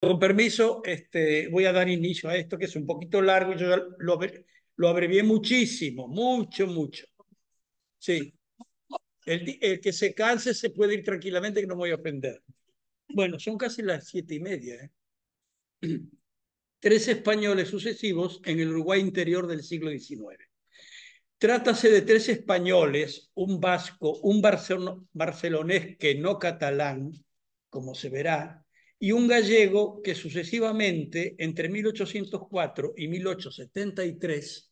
Con permiso, este, voy a dar inicio a esto que es un poquito largo, yo lo, lo abrevié muchísimo, mucho, mucho. Sí. El, que se canse se puede ir tranquilamente que no me voy a ofender. Bueno, son casi las siete y media. ¿eh? Tres españoles sucesivos en el Uruguay interior del siglo XIX. Trátase de tres españoles, un vasco, un barcelonés que no catalán, como se verá, y un gallego que sucesivamente, entre 1804 y 1873,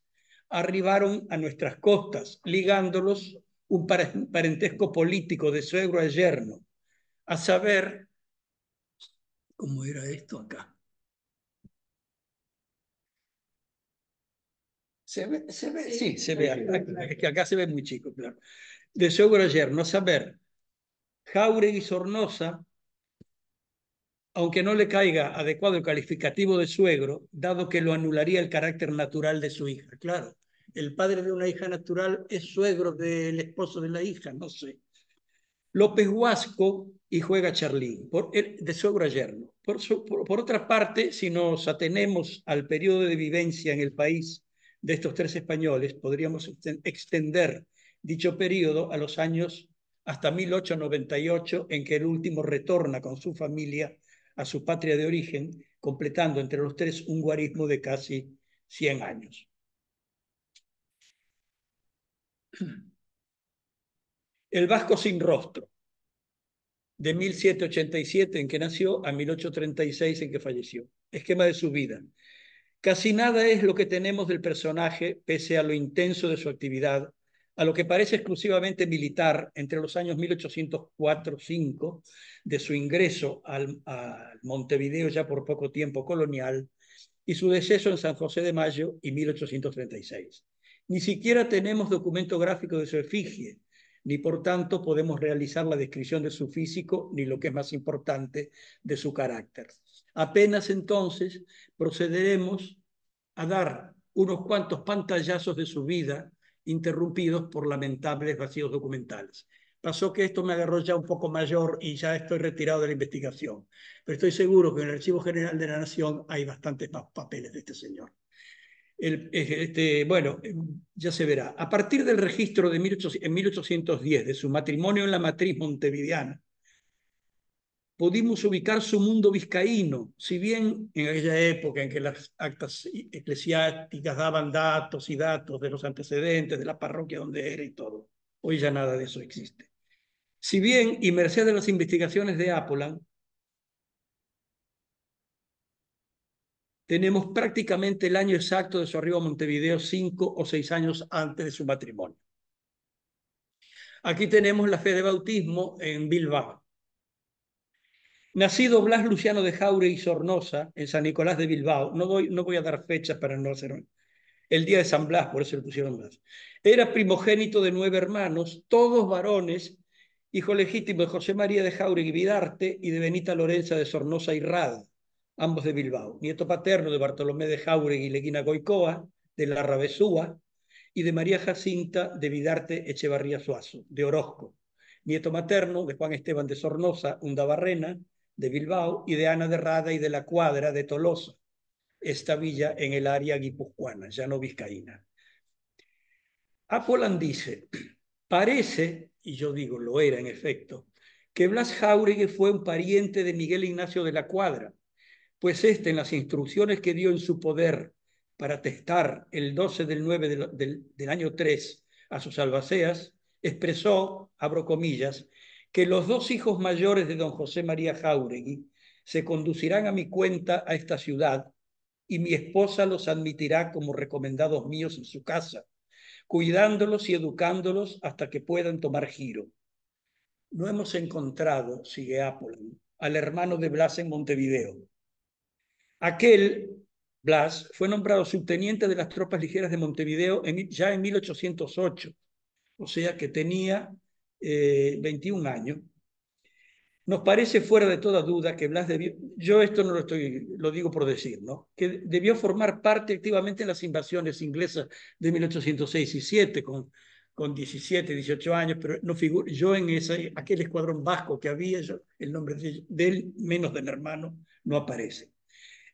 arribaron a nuestras costas, ligándolos un parentesco político de suegro a yerno, a saber, ¿cómo era esto acá? ¿Se ve? ¿Se Sí, se ve. es que acá se ve muy chico, claro. De suegro a yerno, a saber, Jauregui Sornosa, aunque no le caiga adecuado el calificativo de suegro, dado que lo anularía el carácter natural de su hija. Claro, el padre de una hija natural es suegro del esposo de la hija, no sé. López Huasco y juega Charlín, por, eh, de suegro a yerno. Por, por otra parte, si nos atenemos al periodo de vivencia en el país de estos tres españoles, podríamos extender dicho periodo a los años hasta 1898, en que el último retorna con su familia a su patria de origen, completando entre los tres un guarismo de casi 100 años. El Vasco sin rostro, de 1787 en que nació a 1836 en que falleció. Esquema de su vida. Casi nada es lo que tenemos del personaje, pese a lo intenso de su actividad, a lo que parece exclusivamente militar entre los años 1804-5 de su ingreso al, Montevideo ya por poco tiempo colonial y su deceso en San José de Mayo y 1836. Ni siquiera tenemos documento gráfico de su efigie, ni por tanto podemos realizar la descripción de su físico ni lo que es más importante de su carácter. Apenas entonces procederemos a dar unos cuantos pantallazos de su vida interrumpidos por lamentables vacíos documentales. Pasó que esto me agarró ya un poco mayor y ya estoy retirado de la investigación, pero estoy seguro que en el Archivo General de la Nación hay bastantes más papeles de este señor. este, bueno, em, ya se verá. A partir del registro de en 1810 de su matrimonio en la matriz montevideana, pudimos ubicar su mundo vizcaíno, si bien en aquella época en que las actas eclesiásticas daban datos y datos de los antecedentes, de la parroquia donde era y todo. Hoy ya nada de eso existe. Si bien, y merced de las investigaciones de Apolan, tenemos prácticamente el año exacto de su arribo a Montevideo, cinco o seis años antes de su matrimonio. Aquí tenemos la fe de bautismo en Bilbao. Nacido Blas Luciano de Jauregui y Sornosa en San Nicolás de Bilbao, no, no voy a dar fechas para no hacer el día de San Blas, por eso le pusieron Blas. Era primogénito de nueve hermanos, todos varones, hijo legítimo de José María de Jauregui Vidarte y de Benita Lorenza de Sornosa y Rad, ambos de Bilbao. Nieto paterno de Bartolomé de Jauregui y Leguina Goicoa, de la Rabesúa, y de María Jacinta de Vidarte Echevarría Suazo, de Orozco. Nieto materno de Juan Esteban de Sornosa, Undabarrena, de Bilbao y de Ana de Rada y de la Cuadra de Tolosa, esta villa en el área guipuzcoana, ya no vizcaína. Apolan dice, parece, y yo digo lo era en efecto, que Blas Jauregui fue un pariente de Miguel Ignacio de la Cuadra, pues este en las instrucciones que dio en su poder para testar el 12 del 9 del año 3 a sus albaceas, expresó, abro comillas, que los dos hijos mayores de don José María Jauregui se conducirán a mi cuenta a esta ciudad y mi esposa los admitirá como recomendados míos en su casa, cuidándolos y educándolos hasta que puedan tomar giro. No hemos encontrado, sigue Apollon, al hermano de Blas en Montevideo. Aquel Blas fue nombrado subteniente de las tropas ligeras de Montevideo ya en 1808, o sea que tenía eh, 21 años, nos parece fuera de toda duda que Blas debió, yo esto no lo estoy, lo digo por decir, ¿no? que debió formar parte activamente en las invasiones inglesas de 1806 y con, con 17, 18 años, pero no yo en ese, aquel escuadrón vasco que había, el nombre de, de él, menos del hermano, no aparece.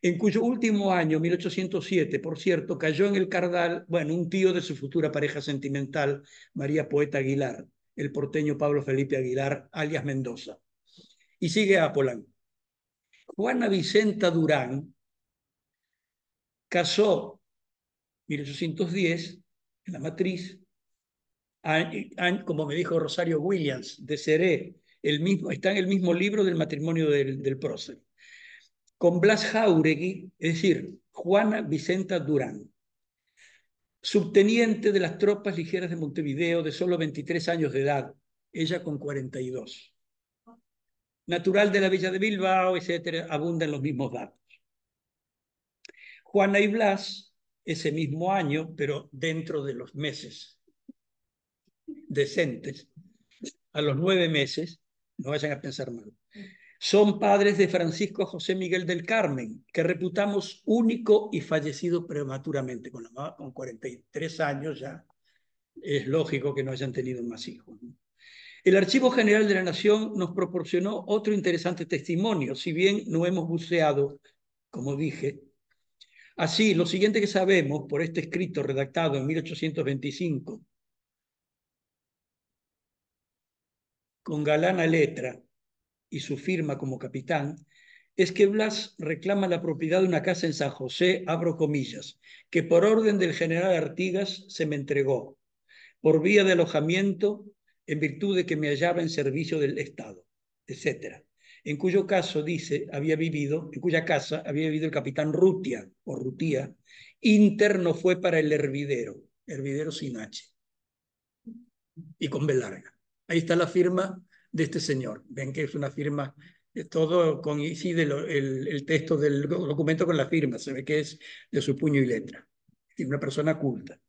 En cuyo último año, 1807, por cierto, cayó en el Cardal, bueno, un tío de su futura pareja sentimental, María Poeta Aguilar, el porteño Pablo Felipe Aguilar, alias Mendoza. Y sigue Apolán. Juana Vicenta Durán casó 1810 en la matriz, como me dijo Rosario Williams de Seré, el mismo, está en el mismo libro del matrimonio del, del prócer, con Blas Jauregui, es decir, Juana Vicenta Durán subteniente de las tropas ligeras de Montevideo de solo 23 años de edad, ella con 42. Natural de la Villa de Bilbao, etcétera, abundan los mismos datos. Juana y Blas, ese mismo año, pero dentro de los meses decentes, a los nueve meses, no vayan a pensar mal, son padres de Francisco José Miguel del Carmen, que reputamos único y fallecido prematuramente, con, con 43 años ya. Es lógico que no hayan tenido más hijos. El Archivo General de la Nación nos proporcionó otro interesante testimonio, si bien no hemos buceado, como dije. Así, lo siguiente que sabemos por este escrito redactado en 1825, con galana letra, y su firma como capitán, es que Blas reclama la propiedad de una casa en San José, abro comillas, que por orden del general Artigas se me entregó, por vía de alojamiento, en virtud de que me hallaba en servicio del Estado, etcétera, En cuyo caso, dice, había vivido, en cuya casa había vivido el capitán Rutia, o Rutía, interno fue para el hervidero, hervidero sin H, y con B larga. Ahí está la firma de este señor. Ven que es una firma, eh, todo coincide el, el texto del documento con la firma, se ve que es de su puño y letra. Es una persona culta.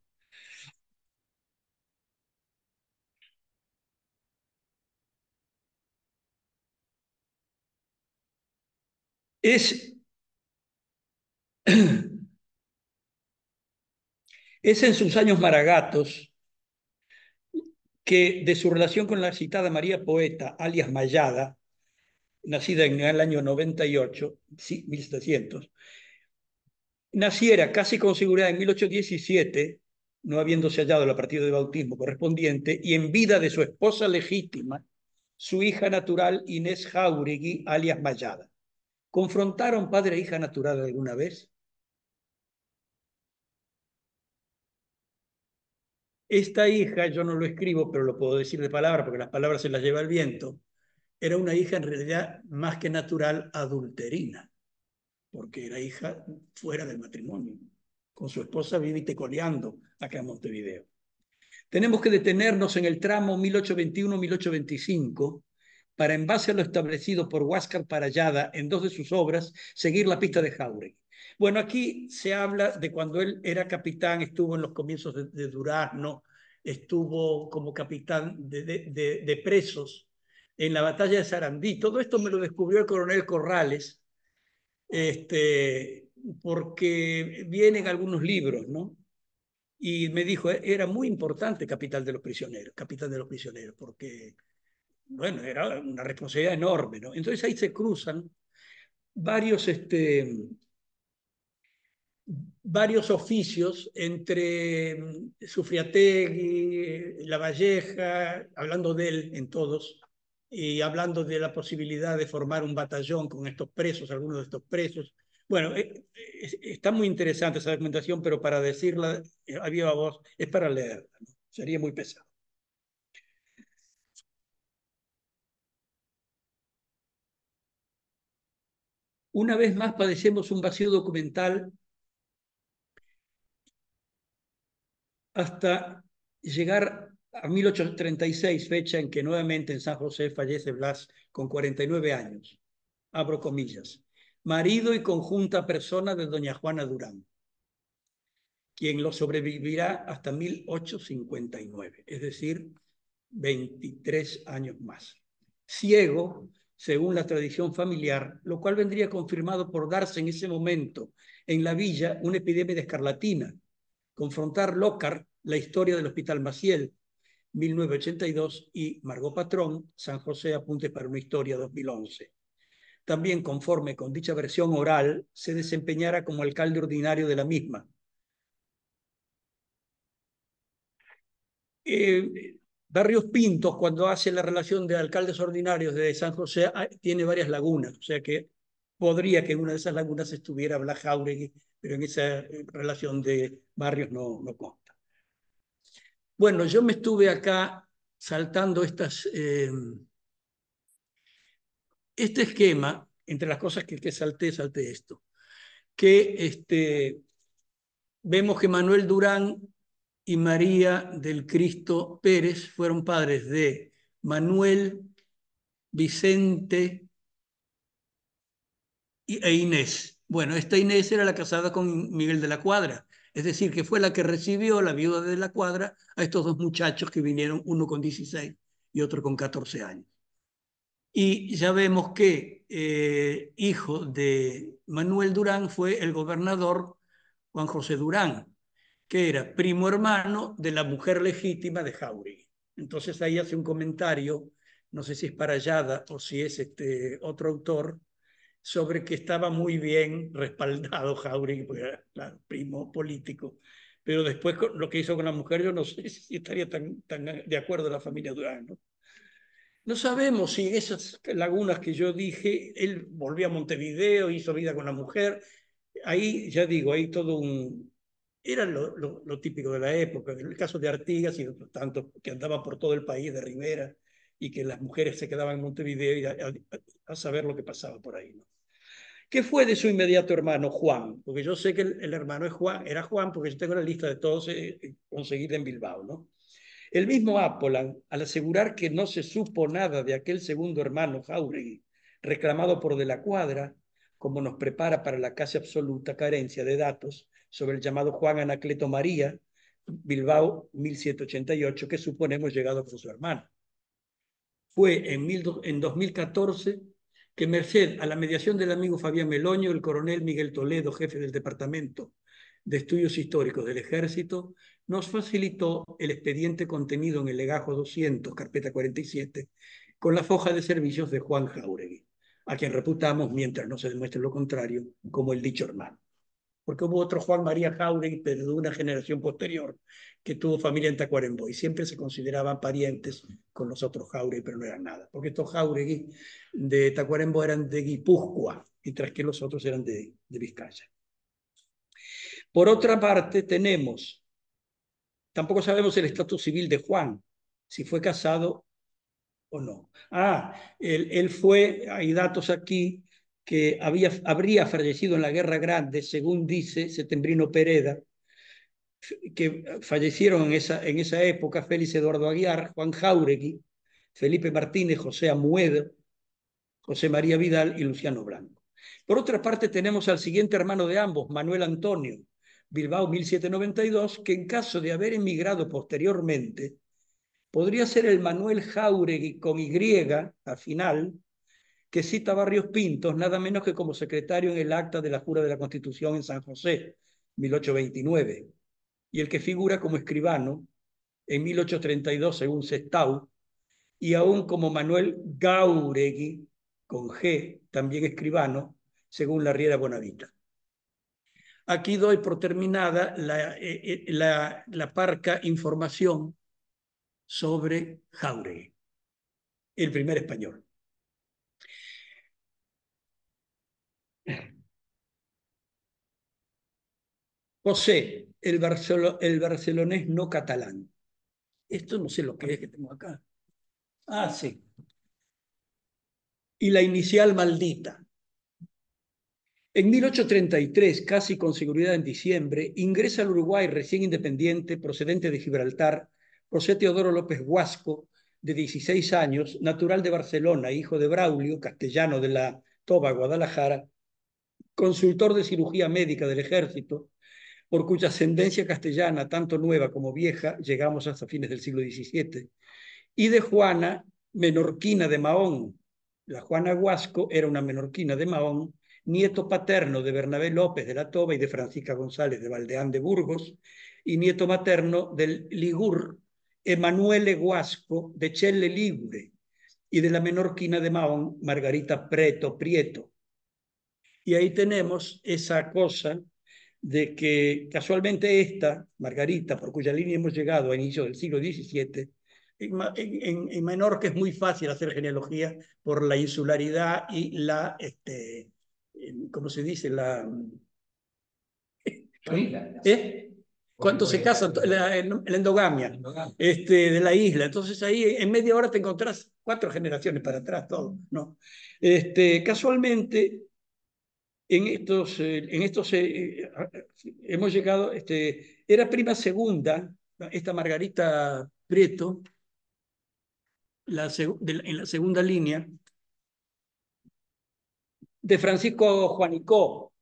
Es, es en sus años maragatos que de su relación con la citada María Poeta, alias Mayada, nacida en el año 98, 1700, naciera casi con seguridad en 1817, no habiéndose hallado la partida de bautismo correspondiente, y en vida de su esposa legítima, su hija natural Inés Jauregui, alias Mayada. ¿Confrontaron padre e hija natural alguna vez? Esta hija, yo no lo escribo, pero lo puedo decir de palabra, porque las palabras se las lleva el viento, era una hija en realidad más que natural adulterina, porque era hija fuera del matrimonio, con su esposa vivite coleando acá en Montevideo. Tenemos que detenernos en el tramo 1821-1825 para, en base a lo establecido por Huáscar Parallada en dos de sus obras, seguir la pista de Jauregui. Bueno, aquí se habla de cuando él era capitán, estuvo en los comienzos de, Durazno, estuvo como capitán de, de, presos en la batalla de Sarandí. Todo esto me lo descubrió el coronel Corrales, este, porque vienen algunos libros, ¿no? Y me dijo, era muy importante capitán de los prisioneros, capitán de los prisioneros, porque, bueno, era una responsabilidad enorme, ¿no? Entonces ahí se cruzan varios, este, varios oficios entre mm, Sufriategui, La Valleja, hablando de él en todos, y hablando de la posibilidad de formar un batallón con estos presos, algunos de estos presos. Bueno, eh, está muy interesante esa documentación, pero para decirla eh, a viva voz es para leerla, sería muy pesado. Una vez más padecemos un vacío documental hasta llegar a 1836, fecha en que nuevamente en San José fallece Blas con 49 años, abro comillas, marido y conjunta persona de doña Juana Durán, quien lo sobrevivirá hasta 1859, es decir, 23 años más. Ciego, según la tradición familiar, lo cual vendría confirmado por darse en ese momento en la villa una epidemia de escarlatina, confrontar Locar, la historia del Hospital Maciel, 1982, y Margot Patrón, San José Apuntes para una Historia, 2011. También, conforme con dicha versión oral, se desempeñara como alcalde ordinario de la misma. Eh, Barrios Pintos, cuando hace la relación de alcaldes ordinarios de San José, ah, tiene varias lagunas, o sea que podría que en una de esas lagunas estuviera Blas Jauregui, pero en esa eh, relación de barrios no, no consta. Bueno, yo me estuve acá saltando estas, eh, este esquema, entre las cosas que, que salté, salté esto, que este, vemos que Manuel Durán y María del Cristo Pérez fueron padres de Manuel, Vicente, e Inés. Bueno, esta Inés era la casada con Miguel de la Cuadra, es decir, que fue la que recibió la viuda de la Cuadra a estos dos muchachos que vinieron, uno con 16 y otro con 14 años. Y ya vemos que eh, hijo de Manuel Durán fue el gobernador Juan José Durán, que era primo hermano de la mujer legítima de Jauregui. Entonces ahí hace un comentario, no sé si es para Parallada o si es este otro autor, sobre que estaba muy bien respaldado Jauregui, porque era primo político. Pero después lo que hizo con la mujer, yo no sé si estaría tan, tan de acuerdo la familia Durán. ¿no? no sabemos si esas lagunas que yo dije, él volvió a Montevideo, hizo vida con la mujer. Ahí, ya digo, ahí todo un... Era lo, típico de la época, en el caso de Artigas y tanto otros que andaba por todo el país de Rivera y que las mujeres se quedaban en Montevideo a, a saber lo que pasaba por ahí. ¿no? ¿Qué fue de su inmediato hermano Juan? Porque yo sé que el, hermano es Juan, era Juan, porque yo tengo la lista de todos eh, eh, conseguidos en Bilbao, ¿no? El mismo Apolan, al asegurar que no se supo nada de aquel segundo hermano Jauregui, reclamado por De la Cuadra, como nos prepara para la casi absoluta carencia de datos sobre el llamado Juan Anacleto María, Bilbao 1788, que suponemos llegado por su hermano. Fue en 2014 que merced a la mediación del amigo Fabián Meloño, el coronel Miguel Toledo, jefe del Departamento de Estudios Históricos del Ejército, nos facilitó el expediente contenido en el legajo 200, carpeta 47, con la foja de servicios de Juan Jauregui, a quien reputamos, mientras no se demuestre lo contrario, como el dicho hermano. Porque hubo otro Juan María Jauregui, pero de una generación posterior, que tuvo familia en Tacuarembó y siempre se consideraban parientes con los otros Jauregui, pero no eran nada, porque estos Jauregui de Tacuarembó eran de Guipúzcoa, mientras que los otros eran de, Vizcaya. Por otra parte, tenemos, tampoco sabemos el estatus civil de Juan, si fue casado o no. Ah, él, él fue, hay datos aquí, que había, habría fallecido en la Guerra Grande, según dice Setembrino Pereda, que fallecieron en esa, en esa época, Félix Eduardo Aguiar, Juan Jauregui, Felipe Martínez, José Amuedo, José María Vidal y Luciano Blanco. Por otra parte, tenemos al siguiente hermano de ambos, Manuel Antonio, Bilbao 1792, que en caso de haber emigrado posteriormente, podría ser el Manuel Jauregui con Y al final, que cita Barrios Pintos, nada menos que como secretario en el acta de la Jura de la Constitución en San José, 1829 y el que figura como escribano en 1832 según Sestau, y aún como Manuel Gauregui, con G, también escribano, según la Riera Bonavita. Aquí doy por terminada la, eh, eh, parca información sobre Jauregui, el primer español. José, el, el barcelonés no catalán. Esto no sé lo que es que tengo acá. Ah, sí. Y la inicial maldita. En 1833, casi con seguridad en diciembre, ingresa al Uruguay recién independiente, procedente de Gibraltar, José Teodoro López Huasco, de 16 años, natural de Barcelona, hijo de Braulio, castellano de la Toba, Guadalajara, consultor de cirugía médica del ejército, por cuya ascendencia castellana, tanto nueva como vieja, llegamos hasta fines del siglo XVII, y de Juana, menorquina de Mahón. La Juana Guasco era una menorquina de Mahón, nieto paterno de Bernabé López de la Toba y de Francisca González de Valdeán de Burgos, y nieto materno del Ligur Emanuele Huasco de Chelle Ligure y de la menorquina de Mahón, Margarita Preto Prieto. Y ahí tenemos esa cosa de que casualmente esta, Margarita, por cuya línea hemos llegado a inicio del siglo XVII, en, menor que es muy fácil hacer genealogía por la insularidad y la, este, ¿cómo se dice? La... ¿Eh? se casan, la, la, endogamia este, de la isla. Entonces ahí en media hora te encontrás cuatro generaciones para atrás, todo. ¿no? Este, casualmente, en estos, eh, en eh, eh, hemos llegado, este, era prima segunda, esta Margarita Prieto, en la segunda línea, de Francisco Juanicó,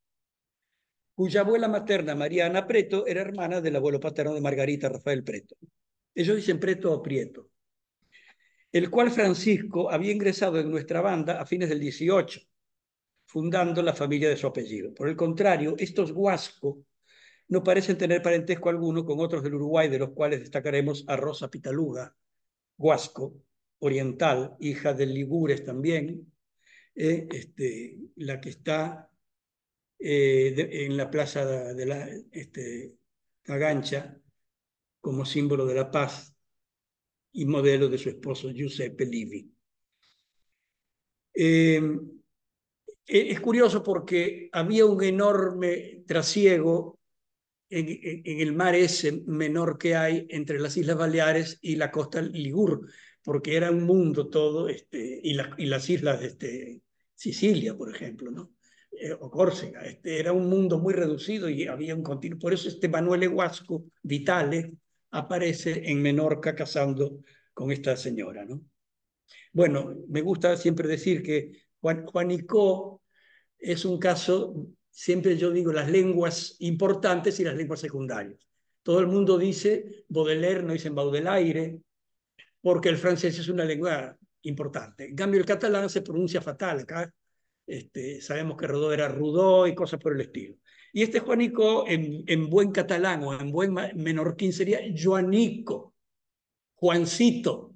cuya abuela materna, Mariana Ana Preto, era hermana del abuelo paterno de Margarita Rafael Preto. Ellos dicen Preto o Prieto, el cual Francisco había ingresado en nuestra banda a fines del 18 fundando la familia de su apellido. Por el contrario, estos Guasco no parecen tener parentesco alguno con otros del Uruguay, de los cuales destacaremos a Rosa Pitaluga, Huasco, oriental, hija de Ligures también, eh, este, la que está eh, en la plaza de la este, Cagancha como símbolo de la paz y modelo de su esposo Giuseppe Livi. Eh, eh, es curioso porque había un enorme trasiego en, el mar ese menor que hay entre las Islas Baleares y la costa Ligur, porque era un mundo todo, este, y, las islas de este, Sicilia, por ejemplo, ¿no? Eh, o Córcega, este, era un mundo muy reducido y había un continuo. Por eso este Manuel Eguasco, Vitale, aparece en Menorca cazando con esta señora, ¿no? Bueno, me gusta siempre decir que Juanico es un caso, siempre yo digo las lenguas importantes y las lenguas secundarias. Todo el mundo dice Baudelaire, no dicen Baudelaire, porque el francés es una lengua importante. En cambio, el catalán se pronuncia fatal acá. Este, sabemos que Rodó era Rudó y cosas por el estilo. Y este Juanico, en, buen catalán o en buen menorquín, sería Juanico, Juancito,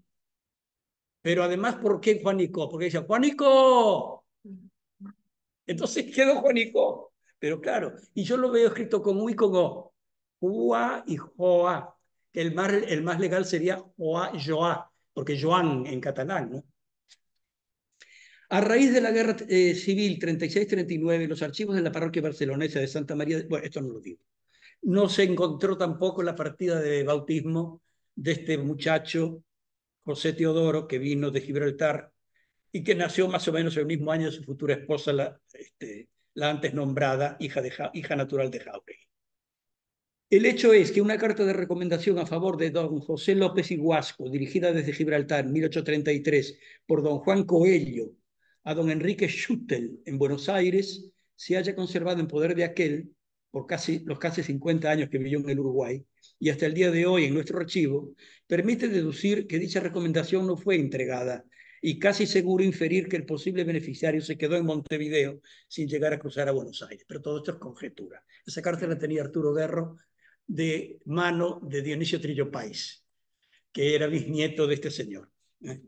pero además, ¿por qué Juanico? Porque decía, Juanico. Entonces quedó Juanico. Pero claro, y yo lo veo escrito con y como. y Joa. El más, el más legal sería Joa, Joa, porque Joan en catalán, ¿no? A raíz de la guerra eh, civil 36-39, los archivos de la parroquia barcelonesa de Santa María, bueno, esto no lo digo, no se encontró tampoco la partida de bautismo de este muchacho José Teodoro, que vino de Gibraltar y que nació más o menos el mismo año de su futura esposa, la, este, antes nombrada hija, natural de Jauregui. El hecho es que una carta de recomendación a favor de don José López Iguasco, dirigida desde Gibraltar en 1833 por don Juan Coelho a don Enrique Schutel en Buenos Aires, se haya conservado en poder de aquel por casi los casi 50 años que vivió en el Uruguay y hasta el día de hoy en nuestro archivo, permite deducir que dicha recomendación no fue entregada y casi seguro inferir que el posible beneficiario se quedó en Montevideo sin llegar a cruzar a Buenos Aires. Pero todo esto es conjetura. Esa carta la tenía Arturo Guerro de mano de Dionisio Trillo País, que era bisnieto de este señor. ¿eh?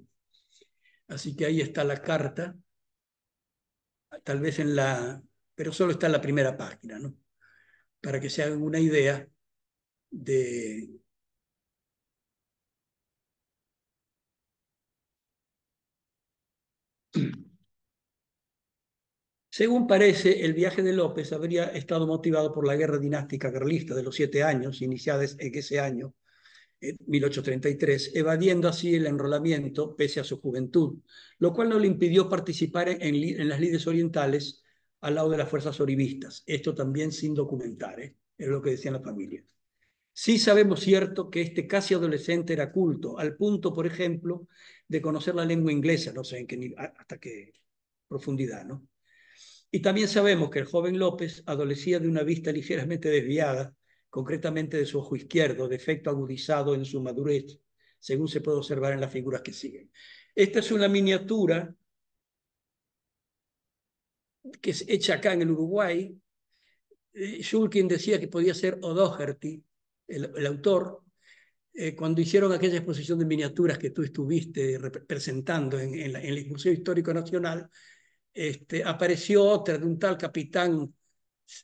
Así que ahí está la carta, tal vez en la, pero solo está en la primera página, ¿no? Para que se hagan una idea de Según parece, el viaje de López habría estado motivado por la guerra dinástica carlista de los siete años, iniciada en ese año, 1833, evadiendo así el enrolamiento pese a su juventud, lo cual no le impidió participar en, las lides orientales al lado de las fuerzas oribistas. Esto también sin documentar, ¿eh? es lo que decían las familias Sí sabemos cierto que este casi adolescente era culto, al punto, por ejemplo, de conocer la lengua inglesa, no sé en hasta qué profundidad, ¿no? Y también sabemos que el joven López adolecía de una vista ligeramente desviada, concretamente de su ojo izquierdo, defecto agudizado en su madurez, según se puede observar en las figuras que siguen. Esta es una miniatura que es hecha acá en el Uruguay. Shulkin eh, decía que podía ser O'Doherty, el, autor, eh, cuando hicieron aquella exposición de miniaturas que tú estuviste representando en, el Museo Histórico Nacional, este, apareció otra de un tal capitán,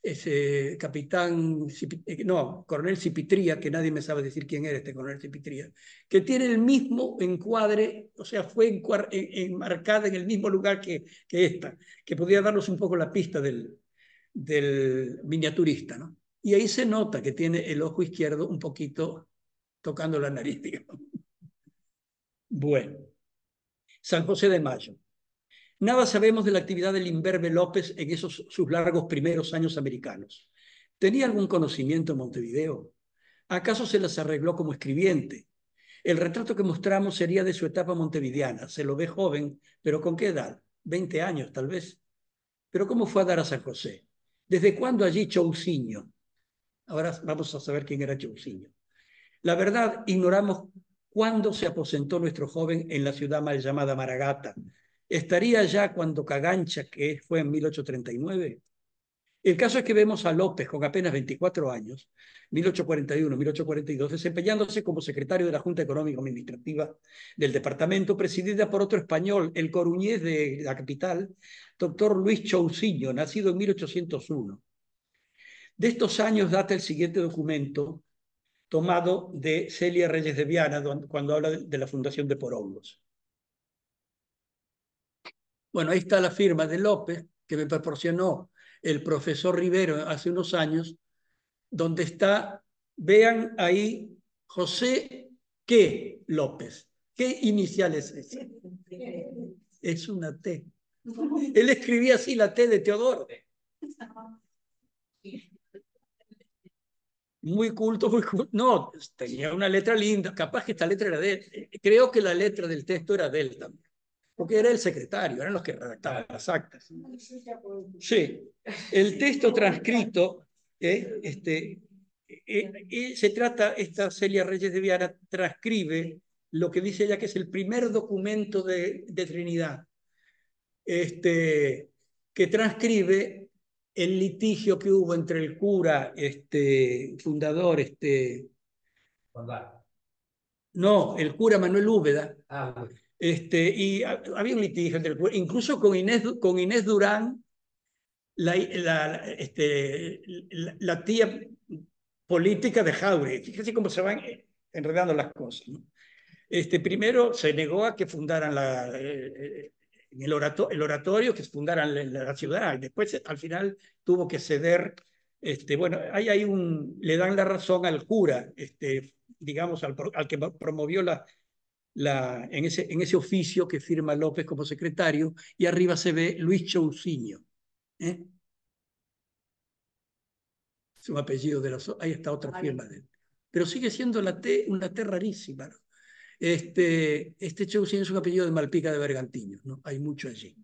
ese capitán, eh, no, coronel Cipitría, que nadie me sabe decir quién era este coronel Cipitría, que tiene el mismo encuadre, o sea, fue enmarcada en el mismo lugar que, esta, que podría darnos un poco la pista del, del miniaturista, ¿no? Y ahí se nota que tiene el ojo izquierdo un poquito tocando la nariz, Bueno, San José de Mayo. Nada sabemos de la actividad del Imberbe López en esos sus largos primeros años americanos. ¿Tenía algún conocimiento en Montevideo? ¿Acaso se las arregló como escribiente? El retrato que mostramos sería de su etapa montevideana. Se lo ve joven, pero ¿con qué edad? 20 años, tal vez. Pero ¿cómo fue a dar a San José? ¿Desde cuándo allí Chousiño? Ahora vamos a saber quién era Chausiño. La verdad, ignoramos cuándo se aposentó nuestro joven en la ciudad mal llamada Maragata. ¿Estaría ya cuando Cagancha, que fue en 1839? El caso es que vemos a López con apenas 24 años, 1841-1842, desempeñándose como secretario de la Junta Económica Administrativa del departamento, presidida por otro español, el coruñés de la capital, doctor Luis Chauciño, nacido en 1801. De estos años data el siguiente documento tomado de Celia Reyes de Viana cuando habla de la fundación de Porongos. Bueno, ahí está la firma de López que me proporcionó el profesor Rivero hace unos años, donde está, vean ahí, José ¿Qué López. ¿Qué inicial es ese? Es una T. Él escribía así la T de Teodoro muy culto, muy culto. No, tenía una letra linda, capaz que esta letra era de eh, Creo que la letra del texto era de él también, porque era el secretario, eran los que redactaban las actas. Sí, el texto transcrito, eh, este, eh, se trata, esta Celia Reyes de Viara transcribe lo que dice ella que es el primer documento de, de Trinidad, este, que transcribe el litigio que hubo entre el cura, este fundador, este... No, el cura Manuel Úbeda. Ah, este, y había un litigio entre el cura, incluso con Inés, con Inés Durán, la, este, la, tía política de Jauregui. Fíjese cómo se van eh, enredando las cosas. Este, primero se negó a que fundaran la, eh, eh, el, oratorio que fundaran la, la, ciudad. Y después, eh, al final, tuvo que ceder. Este, bueno, ahí hay un, le dan la razón al cura, este, digamos, al, que promovió la, en, ese, en ese oficio que firma López como secretario, y arriba se ve Luis Chousiño. ¿eh? Es Su apellido de la... Ahí está otra firma de él. Pero sigue siendo la T, una T rarísima. Este, este es un apellido de Malpica de Bergantino, ¿no? Hay mucho allí.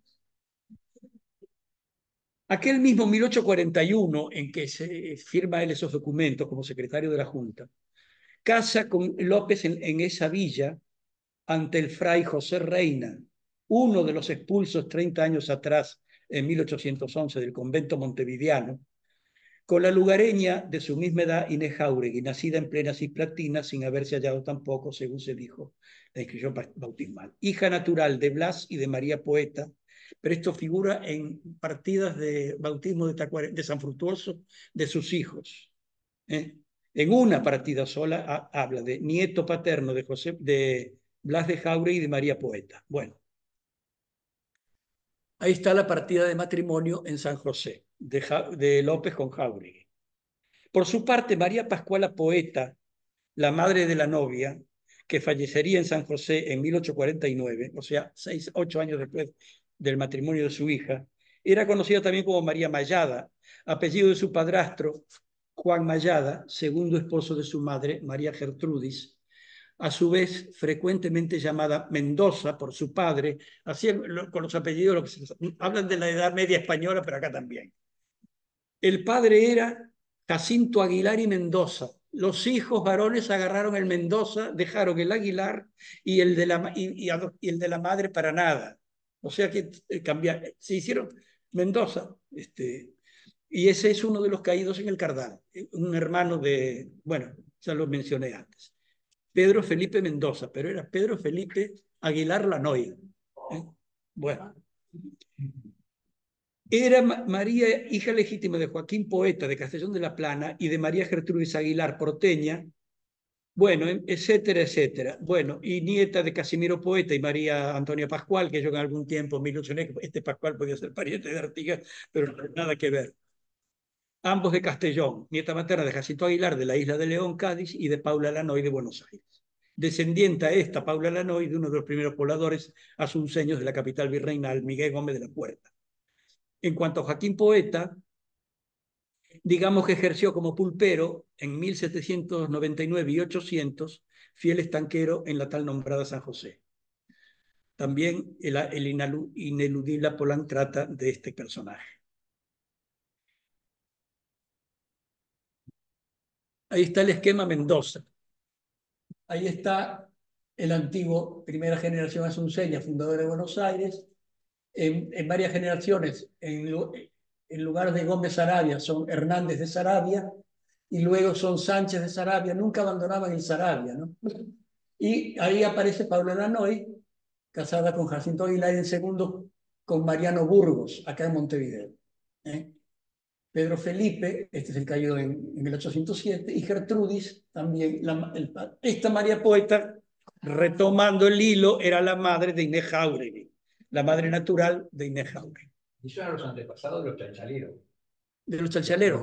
Aquel mismo 1841 en que se eh, firma él esos documentos como secretario de la Junta, casa con López en, en esa villa ante el fray José Reina, uno de los expulsos 30 años atrás, en 1811, del convento montevideano, con la lugareña de su misma edad Inés Jauregui, nacida en plena cisplatina sin haberse hallado tampoco, según se dijo, la inscripción bautismal. Hija natural de Blas y de María Poeta, pero esto figura en partidas de bautismo de, de San Fructuoso de sus hijos. ¿eh? En una partida sola habla de nieto paterno de, José, de Blas de Jauregui y de María Poeta. Bueno, ahí está la partida de matrimonio en San José de, López con Jauregui. Por su parte, María Pascuala Poeta, la madre de la novia, que fallecería en San José en 1849, o sea, seis, ocho años después del matrimonio de su hija, era conocida también como María Mayada, apellido de su padrastro, Juan Mayada, segundo esposo de su madre, María Gertrudis, a su vez frecuentemente llamada Mendoza por su padre, así con los apellidos lo que hablan de la Edad Media española, pero acá también. El padre era Jacinto Aguilar y Mendoza. Los hijos varones agarraron el Mendoza, dejaron el Aguilar y el de la, y, el de la madre para nada. O sea que eh, cambiaron, se hicieron Mendoza. Este, y ese es uno de los caídos en el Cardal, un hermano de, bueno, ya lo mencioné antes, Pedro Felipe Mendoza, pero era Pedro Felipe Aguilar Lanoy. ¿eh? Bueno. Era María, hija legítima de Joaquín Poeta de Castellón de la Plana y de María Gertrudis Aguilar Porteña, bueno, em, etcétera, etcétera. Bueno, y nieta de Casimiro Poeta y María Antonia Pascual, que yo en algún tiempo me ilusioné que este Pascual podía ser pariente de Artigas, pero nada que ver. Ambos de Castellón, nieta materna de Jacinto Aguilar de la isla de León, Cádiz, y de Paula Lanoy de Buenos Aires. Descendiente a esta, Paula Lanoy, de uno de los primeros pobladores asunceños de la capital virreinal, Miguel Gómez de la Puerta. En cuanto a Joaquín Poeta, digamos que ejerció como pulpero en 1799 y 800, fiel estanquero en la tal nombrada San José. También el, ineludible Apolán trata de este personaje. Ahí está el esquema Mendoza. Ahí está el antiguo primera generación Asunceña, fundador de Buenos Aires, en, varias generaciones, en, en, lugar de Gómez Sarabia, son Hernández de Sarabia y luego son Sánchez de Sarabia, nunca abandonaban el Sarabia, ¿no? Y ahí aparece Paula Danoy casada con Jacinto Aguilar y segundo con Mariano Burgos, acá en Montevideo. ¿eh? Pedro Felipe, este es el caído en, en 1807, y Gertrudis, también esta María Poeta, retomando el hilo, era la madre de Inés Jauregui la madre natural de Inés Jauregui. Y son los antepasados de los chanchaleros. De los chanchaleros.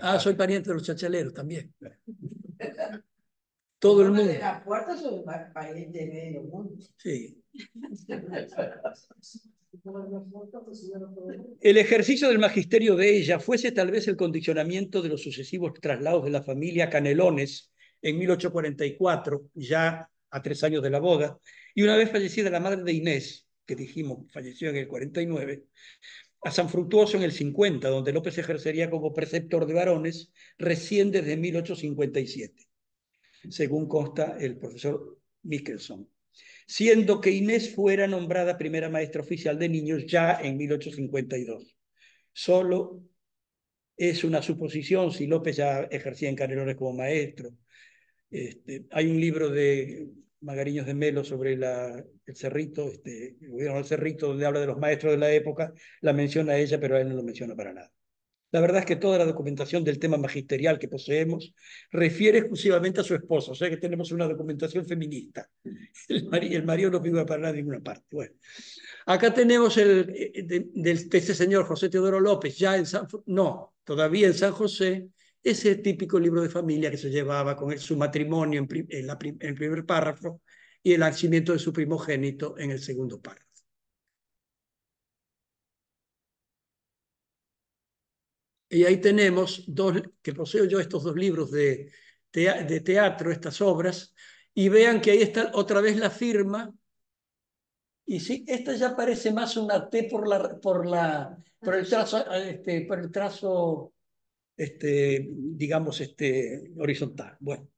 Ah, soy pariente de los chanchaleros también. Todo el mundo. De las puertas o pariente de medio mundo. Sí. El ejercicio del magisterio de ella fuese tal vez el condicionamiento de los sucesivos traslados de la familia Canelones en 1844, ya a tres años de la boda, y una vez fallecida la madre de Inés, que dijimos falleció en el 49, a San Fructuoso en el 50, donde López ejercería como preceptor de varones recién desde 1857, según consta el profesor Mickelson, siendo que Inés fuera nombrada primera maestra oficial de niños ya en 1852. Solo es una suposición si López ya ejercía en Canelones como maestro. Este, hay un libro de Magariños de Melo sobre el Cerrito, este, el Cerrito, donde habla de los maestros de la época, la menciona ella, pero a él no lo menciona para nada. La verdad es que toda la documentación del tema magisterial que poseemos refiere exclusivamente a su esposo, o sea que tenemos una documentación feminista. El, marido no figura para nada en ninguna parte. acá tenemos el, eh, de, este señor José Teodoro López, ya en San, no, todavía en San José, ese típico libro de familia que se llevaba con su matrimonio en, el primer párrafo y el nacimiento de su primogénito en el segundo párrafo. Y ahí tenemos dos, que poseo yo estos dos libros de, de teatro, estas obras, y vean que ahí está otra vez la firma. Y sí, esta ya parece más una T por, la, por, la, por, el, trazo, este, por el trazo este, digamos, este, horizontal. Bueno.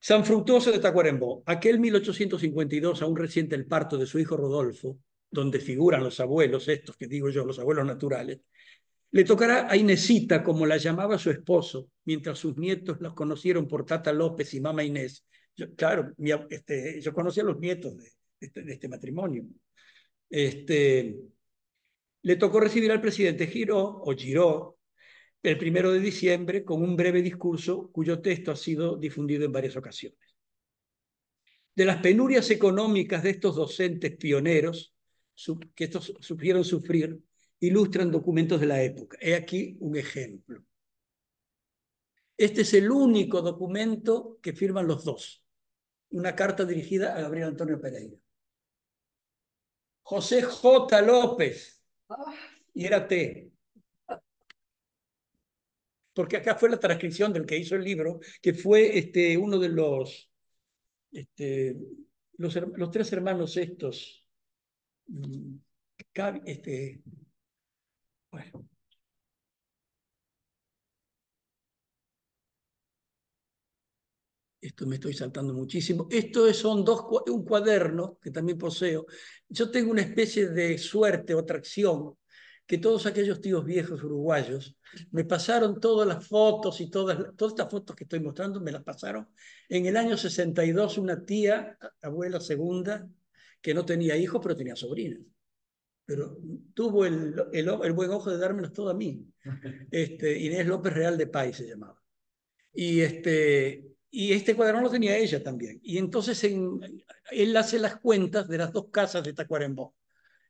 San Fructuoso de Tacuarembó, aquel 1852, aún reciente el parto de su hijo Rodolfo, donde figuran los abuelos, estos que digo yo, los abuelos naturales, le tocará a Inesita, como la llamaba su esposo, mientras sus nietos los conocieron por Tata López y Mama Inés. claro, este, yo conocía a los nietos de, este, de este, matrimonio. Este, le tocó recibir al presidente Giró, o Giró, el primero de diciembre con un breve discurso cuyo texto ha sido difundido en varias ocasiones. De las penurias económicas de estos docentes pioneros que estos supieron sufrir, ilustran documentos de la época. He aquí un ejemplo. Este es el único documento que firman los dos. Una carta dirigida a Gabriel Antonio Pereira. José J. López, y era T. Porque acá fue la transcripción del que hizo el libro, que fue este, uno de los, este, los tres hermanos estos. Mm, este, bueno, esto me estoy saltando muchísimo, esto son dos, un cuaderno que también poseo. Yo tengo una especie de suerte o atracción que todos aquellos tíos viejos uruguayos me pasaron todas las fotos y todas, todas estas fotos que estoy mostrando, me las pasaron en el año 62 una tía, abuela segunda, que no tenía hijos, pero tenía sobrinas. Pero tuvo el, buen ojo de dármelas todas a mí. Este, Inés López Real de país se llamaba. Y este, y este cuaderno lo tenía ella también. Y entonces él hace las cuentas de las dos casas de Tacuarembó,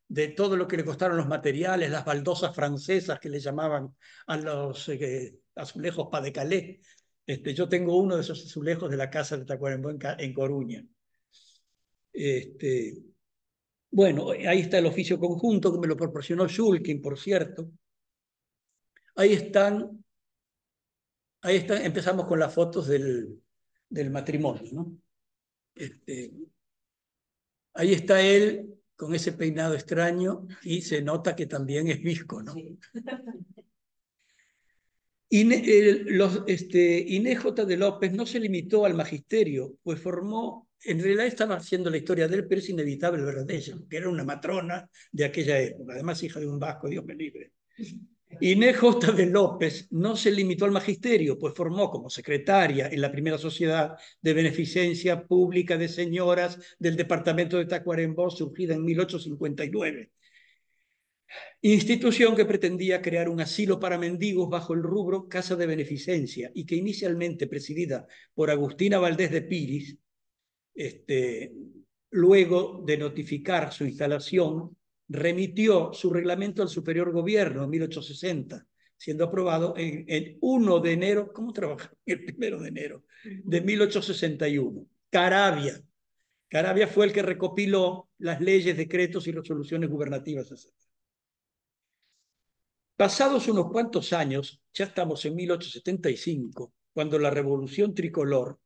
de todo lo que le costaron los materiales, las baldosas francesas que le llamaban a los eh, azulejos pas Este, yo tengo uno de esos azulejos de la casa de Tacuarembó en, Coruña. Este, bueno, ahí está el oficio conjunto que me lo proporcionó Shulkin, por cierto. Ahí están, ahí están, empezamos con las fotos del, del matrimonio. ¿no? Este, ahí está él con ese peinado extraño y se nota que también es visco. ¿no? los, este, Inés de López no se limitó al magisterio, pues formó, en realidad estaba haciendo la historia de él, pero es inevitable, ¿verdad? Ella, que era una matrona de aquella época, además hija de un vasco, Dios me libre. Inés J. de López no se limitó al magisterio, pues formó como secretaria en la primera sociedad de beneficencia pública de señoras del departamento de Tacuarembó, surgida en 1859. Institución que pretendía crear un asilo para mendigos bajo el rubro Casa de Beneficencia y que inicialmente presidida por Agustina Valdés de Piris, este, luego de notificar su instalación, remitió su reglamento al superior gobierno en 1860, siendo aprobado en, el 1 de enero, ¿cómo trabaja el 1 de enero? De 1861. Carabia. Carabia fue el que recopiló las leyes, decretos y resoluciones gubernativas, Pasados unos cuantos años, ya estamos en 1875, cuando la revolución tricolor,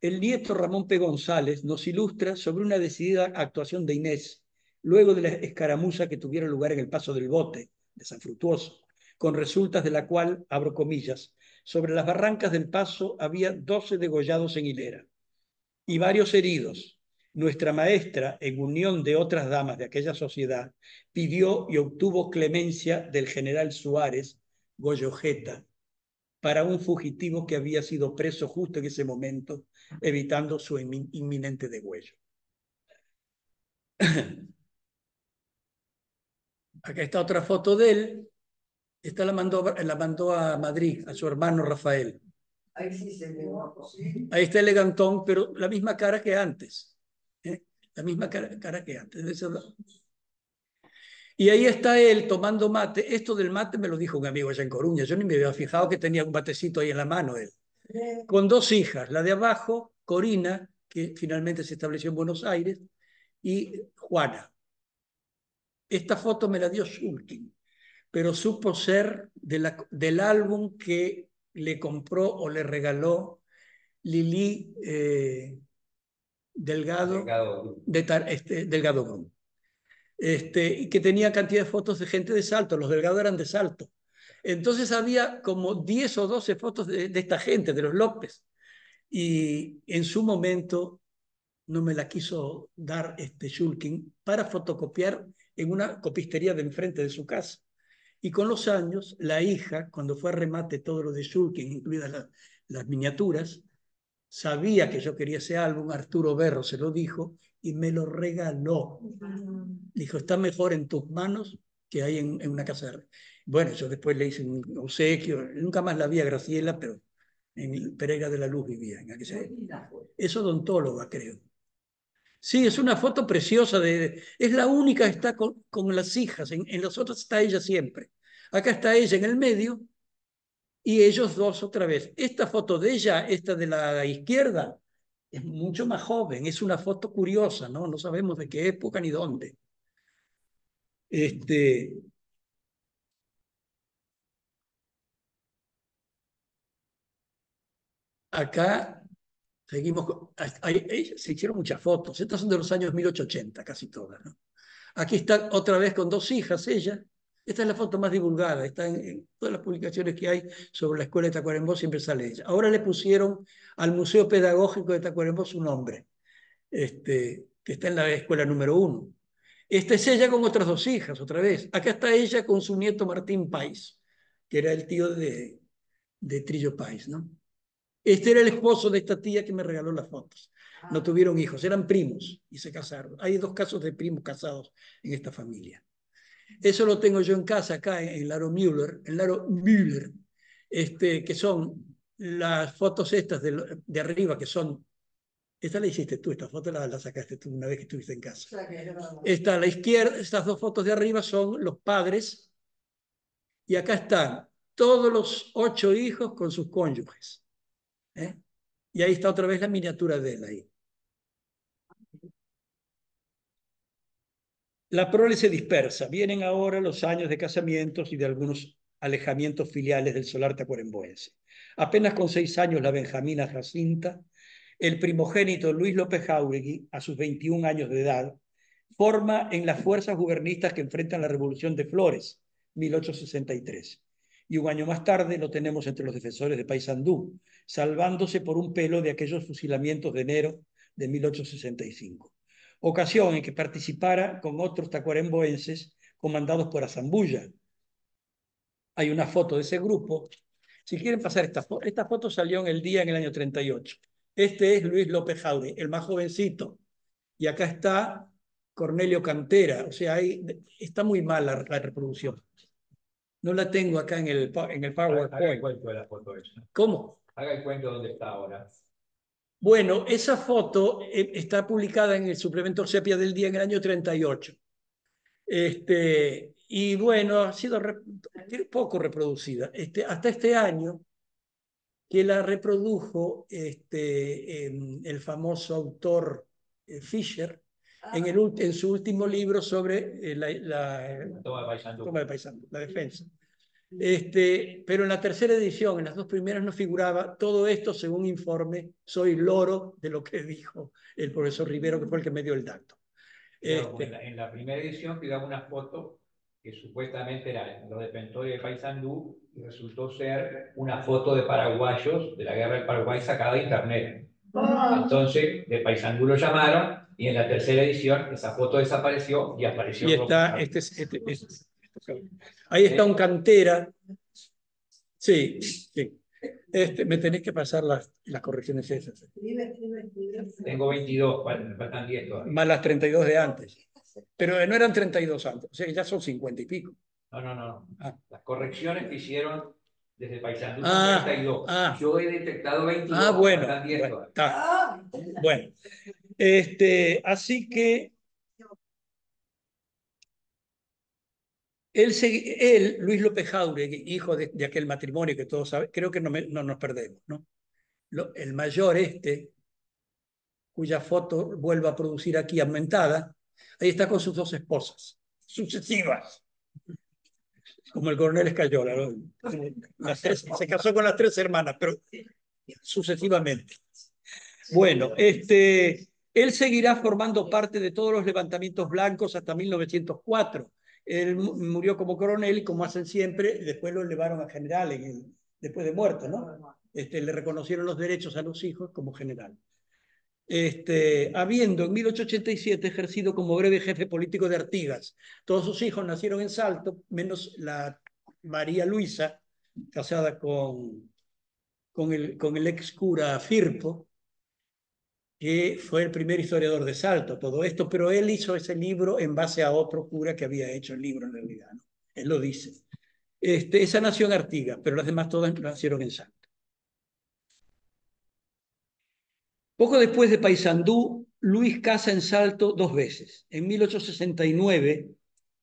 el nieto Ramón P. González nos ilustra sobre una decidida actuación de Inés, luego de la escaramuza que tuvieron lugar en el paso del bote, de San Fructuoso, con resultas de la cual, abro comillas, sobre las barrancas del paso había 12 degollados en hilera y varios heridos. Nuestra maestra, en unión de otras damas de aquella sociedad, pidió y obtuvo clemencia del general Suárez Goyojeta para un fugitivo que había sido preso justo en ese momento, evitando su inminente degüello. Acá está otra foto de él. Esta la mandó, la mandó a Madrid, a su hermano Rafael. Ahí sí se ve. Ahí está elegantón, pero la misma cara que antes. ¿eh? La misma cara, cara, que antes. Y ahí está él tomando mate. Esto del mate me lo dijo un amigo allá en Coruña. Yo ni me había fijado que tenía un matecito ahí en la mano él. Con dos hijas, la de abajo, Corina, que finalmente se estableció en Buenos Aires, y Juana, esta foto me la dio Shulkin, pero supo ser del álbum que le compró o le regaló Lili eh, Delgado, Delgado. De, este, Delgado Este, y que tenía cantidad de fotos de gente de Salto, los Delgado eran de Salto. Entonces había como 10 o 12 fotos de, esta gente, de los López. Y en su momento no me la quiso dar este Shulkin para fotocopiar en una copistería de enfrente de su casa. Y con los años, la hija, cuando fue a remate todo lo de Shulkin, incluidas las miniaturas, sabía que yo quería ese álbum, Arturo Berro se lo dijo, y me lo regaló. Dijo, está mejor en tus manos que hay en, una casa Bueno, yo después le hice un obsequio, nunca más la vi a Graciela, pero en Pereira de la Luz vivía en aquella Es creo. Sí, es una foto preciosa, de, es la única que está con, las hijas, en, las otras está ella siempre. Acá está ella en el medio y ellos dos otra vez. Esta foto de ella, esta de la izquierda, es mucho más joven, es una foto curiosa, ¿no? No sabemos de qué época ni dónde. Este, acá Seguimos, se hicieron muchas fotos. Estas son de los años 1880, casi todas. ¿no? Aquí está otra vez con dos hijas, ella. Esta es la foto más divulgada. Está en, todas las publicaciones que hay sobre la escuela de Tacuarembó, siempre sale ella. Ahora le pusieron al Museo Pedagógico de Tacuarembó su nombre, este, que está en la escuela número uno. Esta es ella con otras dos hijas, otra vez. Acá está ella con su nieto Martín Pais, que era el tío de, de Trillo País ¿no? Este era el esposo de esta tía que me regaló las fotos. Ah. No tuvieron hijos, eran primos y se casaron. Hay dos casos de primos casados en esta familia. Eso lo tengo yo en casa acá en Laro Müller, en Müller, este, que son las fotos estas de, arriba, que son esta la hiciste tú, esta foto la, sacaste tú una vez que estuviste en casa. Esta a la izquierda, estas dos fotos de arriba son los padres. Y acá están todos los ocho hijos con sus cónyuges. ¿eh? Y ahí está otra vez la miniatura de él ahí. La prole se dispersa. Vienen ahora los años de casamientos y de algunos alejamientos filiales del solar tacuaremboense. Apenas con seis años la Benjamina Jacinta, el primogénito Luis López Jauregui, a sus 21 años de edad, forma en las fuerzas gubernistas que enfrentan la Revolución de Flores, 1863 y un año más tarde lo tenemos entre los defensores de Paysandú, salvándose por un pelo de aquellos fusilamientos de enero de 1865, ocasión en que participara con otros tacuaremboenses comandados por Azambulla. Hay una foto de ese grupo. Si quieren pasar esta foto, salió en el día en el año 38. Este es Luis López Jaure, el más jovencito. Y acá está Cornelio Cantera. O sea, ahí está muy mala la reproducción. No la tengo acá en el, en el PowerPoint. Haga el cuento de la foto esa. ¿Cómo? Haga el cuento dónde está ahora. Bueno, esa foto eh, está publicada en el suplemento Sepia del Día en el año 38. Este, y bueno, ha sido poco reproducida. Este, hasta este año que la reprodujo este, em, el famoso autor eh, Fisher, en, el, en su último libro sobre eh, la, la, defensa. Este, pero en la tercera edición, en las dos primeras, no figuraba todo esto según informe. Soy loro de lo que dijo el profesor Rivero, que fue el que me dio el dato. Este en, la, primera edición figuraba una foto que supuestamente era los defensores de Paisandú y resultó ser una foto de paraguayos de la guerra del Paraguay sacada de internet. Ah. Entonces, de Paysandú lo llamaron y en la tercera edición esa foto desapareció y apareció. ahí este este, este, está un cantera. Sí, sí. me tenés que pasar las, correcciones esas. Tengo 22, faltan 10 todavía. Más las 32 de antes. Pero no eran 32 antes, o sea, ya son 50 y pico. No, no, no. Ah. Las correcciones que hicieron desde Paisandú ah, 32. Ah, Yo he detectado 22. Ah, bueno. bueno, este, así que él, él, Luis López Jauregui, hijo de, aquel matrimonio que todos saben, creo que no, no nos perdemos, ¿no? el mayor este, cuya foto vuelvo a producir aquí aumentada, ahí está con sus dos esposas, sucesivas como el coronel Escayola, ¿no? se casó con las tres hermanas, pero sucesivamente. Bueno, este, él seguirá formando parte de todos los levantamientos blancos hasta 1904. Él murió como coronel y como hacen siempre, después lo elevaron a general después de muerto, ¿no? Este, le reconocieron los derechos a los hijos como general. Este, habiendo en 1887 ejercido como breve jefe político de Artigas. Todos sus hijos nacieron en Salto, menos la María Luisa, casada con, el, con el ex cura Firpo, que fue el primer historiador de Salto, todo esto, pero él hizo ese libro en base a otro cura que había hecho el libro en realidad, él lo dice. Este, esa nació en Artigas, pero las demás todas nacieron en Salto. Poco después de Paysandú, Luis casa en Salto dos veces, en 1869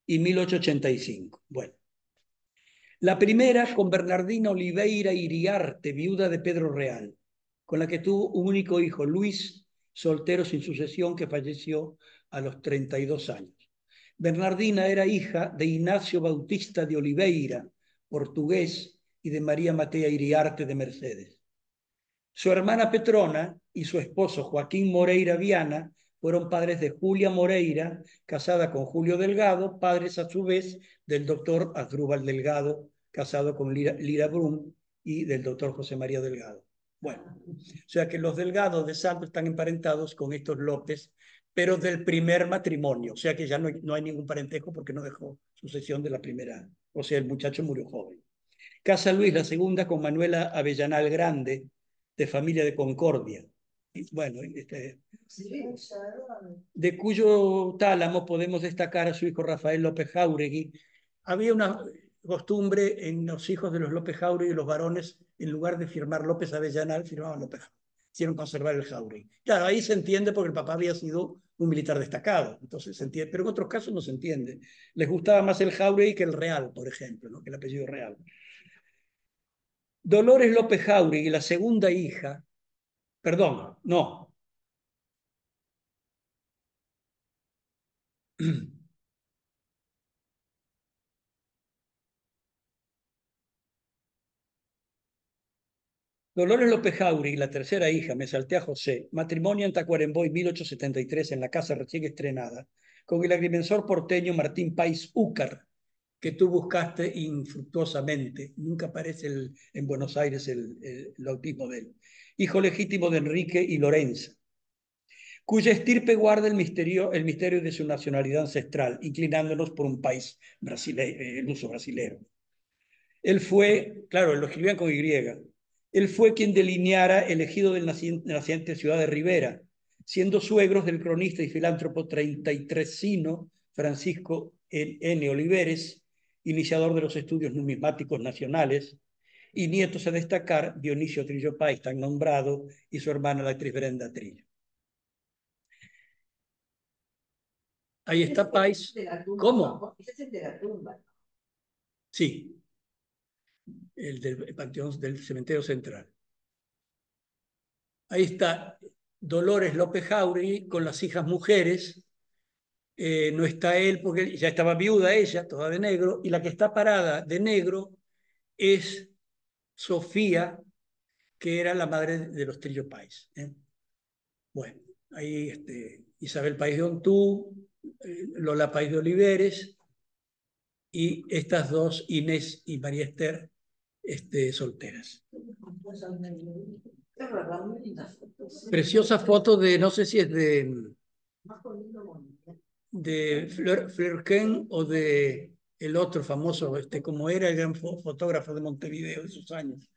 y 1885. Bueno, la primera con Bernardina Oliveira Iriarte, viuda de Pedro Real, con la que tuvo un único hijo, Luis, soltero sin sucesión que falleció a los 32 años. Bernardina era hija de Ignacio Bautista de Oliveira, portugués, y de María Matea Iriarte de Mercedes. Su hermana Petrona y su esposo Joaquín Moreira Viana fueron padres de Julia Moreira, casada con Julio Delgado, padres a su vez del doctor Azdrúbal Delgado, casado con Lira, Lira Brum, y del doctor José María Delgado. Bueno, o sea que los delgados de salto están emparentados con estos López, pero del primer matrimonio, o sea que ya no, hay ningún parentesco porque no dejó sucesión de la primera, o sea, el muchacho murió joven. Casa Luis, la segunda, con Manuela Avellanal Grande, de familia de Concordia. Bueno, este, de cuyo tálamo podemos destacar a su hijo Rafael López Jauregui. Había una costumbre en los hijos de los López Jauregui, los varones, en lugar de firmar López Avellanal, firmaban López. Hicieron conservar el Jauregui. Claro, ahí se entiende porque el papá había sido un militar destacado, entonces se entiende, pero en otros casos no se entiende. Les gustaba más el Jauregui que el Real, por ejemplo, que el apellido Real. Dolores López Jauregui, la segunda hija, perdón, no. Dolores López Jauri, la tercera hija, me salté a José, matrimonio en Tacuarembó en 1873 en la casa recién estrenada, con el agrimensor porteño Martín Pais Úcar, que tú buscaste infructuosamente. Nunca aparece en Buenos Aires el, autismo de él. Hijo legítimo de Enrique y Lorenza, cuya estirpe guarda el misterio, el misterio de su nacionalidad ancestral, inclinándonos por un país el eh, uso brasileño. Él fue, claro, lo escribían con Y, él fue quien delineara el ejido de la naciente ciudad de Rivera, siendo suegros del cronista y filántropo 33 sino Francisco N. Oliveres, iniciador de los estudios numismáticos nacionales, y nietos a destacar Dionisio Trillo Pais, tan nombrado, y su hermana la actriz Brenda Trillo. Ahí está Pais. ¿Cómo? Sí, el del Panteón del Cementerio Central. Ahí está Dolores López Jauregui con las hijas mujeres. Eh, no está él porque ya estaba viuda ella, toda de negro, y la que está parada de negro es Sofía, que era la madre de los Trillo Pais. ¿eh? Bueno, ahí este, Isabel País de Ontú, eh, Lola País de Oliveres, y estas dos, Inés y María Esther, este, solteras. Preciosa foto de, no sé si es de, de o de el otro famoso, este, como era el gran fotógrafo de Montevideo de sus años.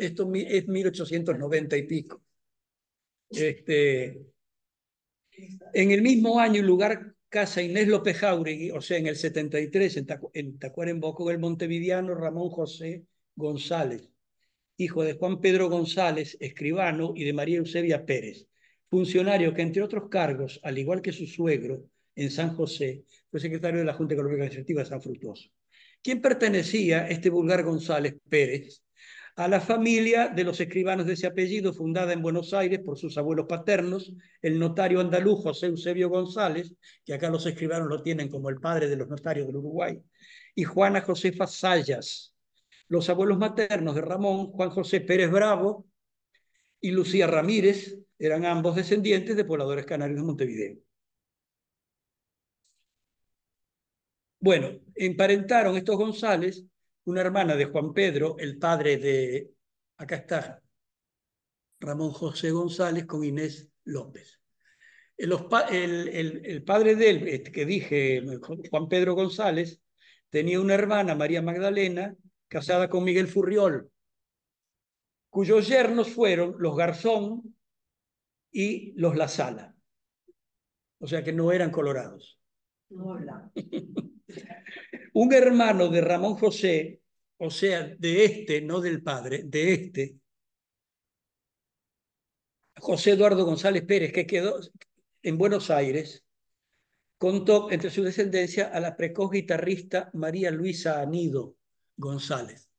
esto es 1890 y pico. Este, en el mismo año lugar, casa Inés López Jauregui, o sea, en el 73, en, Tacuar en Tacuarembó, el montevideano Ramón José González, hijo de Juan Pedro González, escribano, y de María Eusebia Pérez, funcionario que, entre otros cargos, al igual que su suegro, en San José, fue secretario de la Junta Económica Administrativa de San Fructuoso. ¿Quién pertenecía, este vulgar González Pérez, a la familia de los escribanos de ese apellido, fundada en Buenos Aires por sus abuelos paternos, el notario andaluz José Eusebio González, que acá los escribanos lo tienen como el padre de los notarios del Uruguay, y Juana Josefa Sayas, los abuelos maternos de Ramón, Juan José Pérez Bravo y Lucía Ramírez, eran ambos descendientes de pobladores canarios de Montevideo. Bueno, emparentaron estos González, una hermana de Juan Pedro, el padre de, acá está, Ramón José González con Inés López. El, padre de él, este que dije, Juan Pedro González, tenía una hermana, María Magdalena, casada con Miguel Furriol, cuyos yernos fueron los Garzón y los La Sala. O sea que no eran colorados. No, Un hermano de Ramón José, o sea, de este, no del padre, de este, José Eduardo González Pérez, que quedó en Buenos Aires, contó entre su descendencia a la precoz guitarrista María Luisa Anido, González,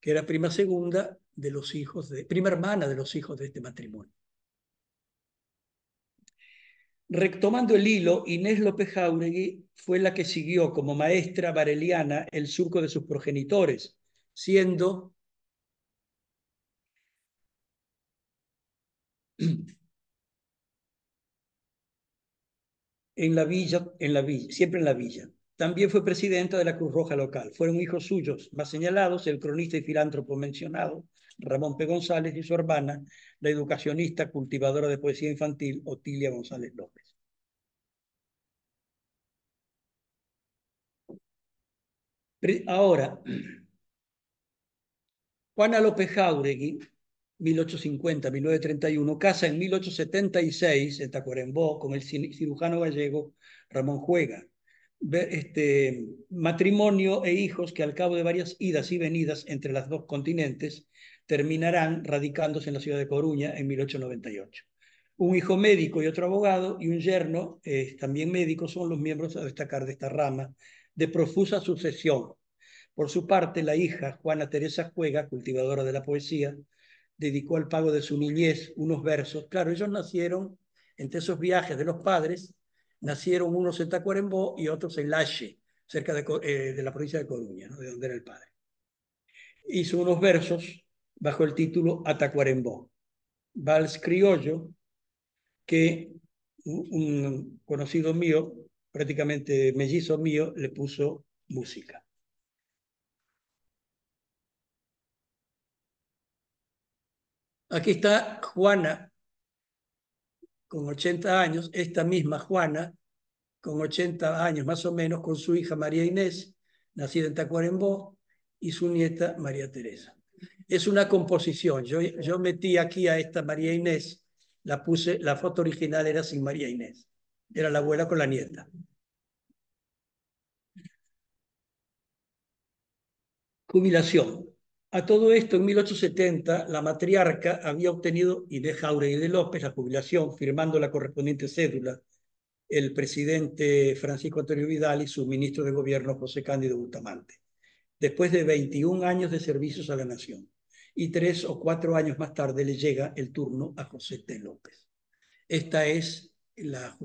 que era prima segunda de los hijos, de, prima hermana de los hijos de este matrimonio. Retomando el hilo, Inés López Jauregui fue la que siguió como maestra vareliana el surco de sus progenitores, siendo en la villa, en la villa, siempre en la villa, también fue presidenta de la Cruz Roja local. Fueron hijos suyos más señalados, el cronista y filántropo mencionado, Ramón P. González, y su hermana, la educacionista cultivadora de poesía infantil, Otilia González López. Ahora, Juana López Jauregui, 1850-1931, casa en 1876 en Tacuarembó con el cirujano gallego Ramón Juega este, matrimonio e hijos que al cabo de varias idas y venidas entre las dos continentes terminarán radicándose en la ciudad de Coruña en 1898. Un hijo médico y otro abogado y un yerno, eh, también médico, son los miembros a destacar de esta rama de profusa sucesión. Por su parte, la hija, Juana Teresa Juega, cultivadora de la poesía, dedicó al pago de su niñez unos versos. Claro, ellos nacieron entre esos viajes de los padres nacieron unos en Tacuarembó y otros en Lache, cerca eh, de, la provincia de Coruña, de donde era el padre. Hizo unos versos bajo el título Atacuarembó, vals criollo, que un conocido mío, prácticamente mellizo mío, le puso música. Aquí está Juana con 80 años, esta misma Juana, con 80 años más o menos, con su hija María Inés, nacida en Tacuarembó, y su nieta María Teresa. Es una composición. Yo, metí aquí a esta María Inés, la puse, la foto original era sin María Inés, era la abuela con la nieta. Jubilación. A todo esto, en 1870, la matriarca había obtenido, y de Jauregui de López, la jubilación, firmando la correspondiente cédula, el presidente Francisco Antonio Vidal y su ministro de gobierno, José Cándido Bustamante, después de 21 años de servicios a la nación. Y tres o cuatro años más tarde le llega el turno a José de López. Esta es la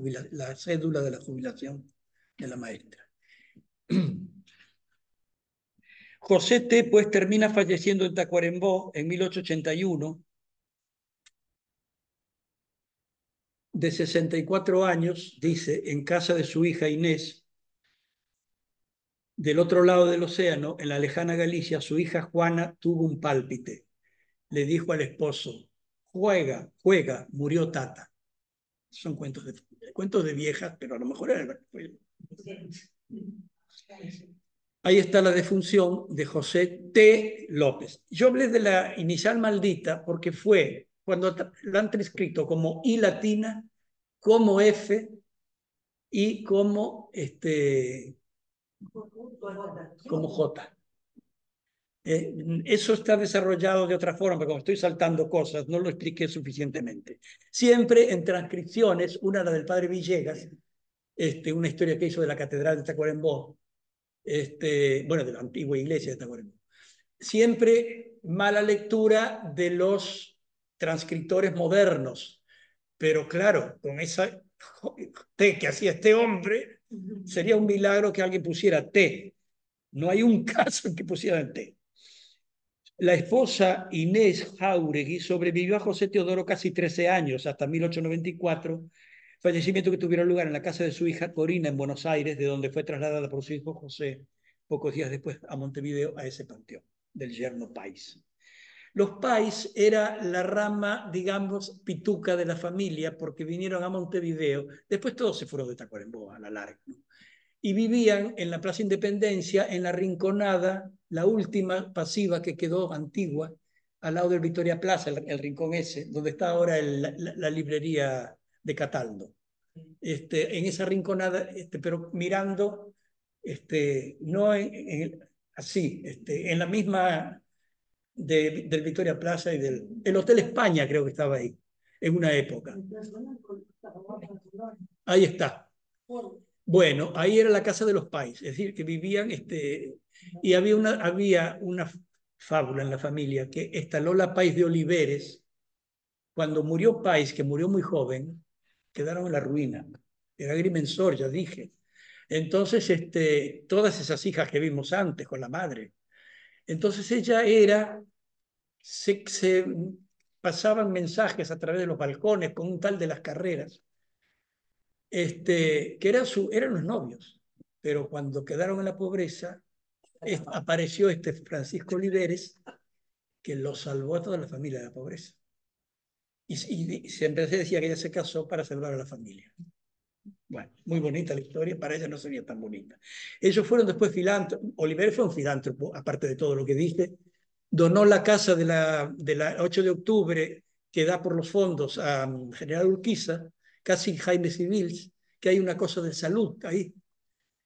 cédula de la jubilación de la maestra. José T. pues termina falleciendo en Tacuarembó en 1881, de 64 años, dice, en casa de su hija Inés, del otro lado del océano, en la lejana Galicia, su hija Juana tuvo un pálpite. Le dijo al esposo, juega, juega, murió Tata. Son cuentos de, cuentos de viejas, pero a lo mejor era... Ahí está la defunción de José T. López. Yo hablé de la inicial maldita porque fue cuando la han transcrito como I latina, como F y como este como J. Eh, eso está desarrollado de otra forma, pero como estoy saltando cosas, no lo expliqué suficientemente. Siempre en transcripciones, una la del padre Villegas, este, una historia que hizo de la Catedral de Tacuarembó, este, bueno, de la antigua iglesia de Siempre mala lectura de los transcriptores modernos, pero claro, con esa T que hacía este hombre, sería un milagro que alguien pusiera T. No hay un caso en que pusieran T. La esposa Inés Jauregui sobrevivió a José Teodoro casi 13 años, hasta 1894, fallecimiento que tuvieron lugar en la casa de su hija Corina en Buenos Aires, de donde fue trasladada por su hijo José pocos días después a Montevideo, a ese panteón del yerno País. Los Pais era la rama, digamos, pituca de la familia, porque vinieron a Montevideo, después todos se fueron de Tacuarembó a la larga, y vivían en la Plaza Independencia, en la rinconada, la última pasiva que quedó antigua, al lado del Victoria Plaza, el, rincón ese, donde está ahora la librería de Cataldo, este, en esa rinconada, este, pero mirando, este, no así, este, en la misma de, del Victoria Plaza y del el Hotel España, creo que estaba ahí, en una época. Ahí está. Bueno, ahí era la casa de los pais, es decir, que vivían, este, y había una, había una fábula en la familia que estaló la Pais de Oliveres, cuando murió Pais, que murió muy joven, quedaron en la ruina. Era agrimensor, ya dije. Entonces, este, todas esas hijas que vimos antes con la madre. Entonces ella era, se, pasaban mensajes a través de los balcones con un tal de las carreras, este, que era su, eran los novios, pero cuando quedaron en la pobreza, apareció este Francisco Oliveres que los salvó a toda la familia de la pobreza y, siempre se decía que ella se casó para salvar a la familia. Bueno, muy bonita la historia, para ella no sería tan bonita. Ellos fueron después filántropos, Oliver fue un filántropo, aparte de todo lo que dije, donó la casa de la, de la 8 de octubre que da por los fondos a mm, General Urquiza, casi Jaime Civils, que hay una cosa de salud ahí.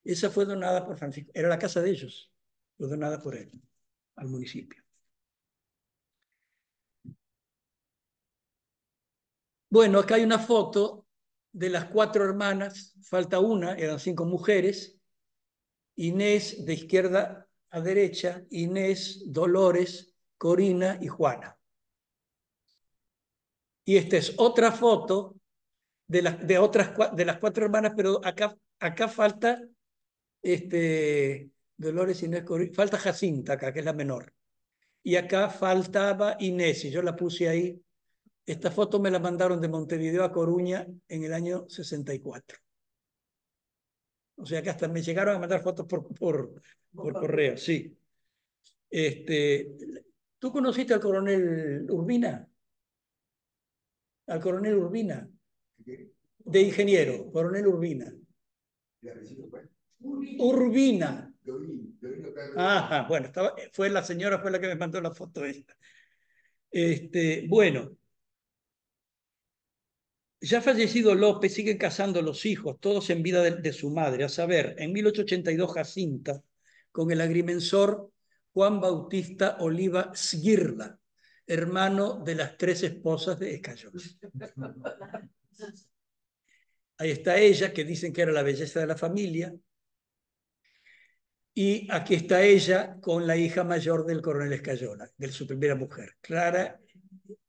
Esa fue donada por Francisco, era la casa de ellos, fue donada por él al municipio. Bueno, acá hay una foto de las cuatro hermanas, falta una, eran cinco mujeres, Inés de izquierda a derecha, Inés, Dolores, Corina y Juana. Y esta es otra foto de, las, de, otras, de las cuatro hermanas, pero acá, acá falta este, Dolores, Inés, falta Jacinta acá, que es la menor. Y acá faltaba Inés, y yo la puse ahí esta foto me la mandaron de Montevideo a Coruña en el año 64. O sea que hasta me llegaron a mandar fotos por, por, por correo, sí. Este, ¿Tú conociste al coronel Urbina? Al coronel Urbina. De ingeniero, coronel Urbina. Urbina. Ajá, bueno, fue la señora, fue la que me mandó la foto esta. Este, bueno, ya fallecido López, siguen casando los hijos, todos en vida de, su madre, a saber, en 1882 Jacinta, con el agrimensor Juan Bautista Oliva Sguirla, hermano de las tres esposas de Escayola. Ahí está ella, que dicen que era la belleza de la familia. Y aquí está ella con la hija mayor del coronel Escayola, de su primera mujer, Clara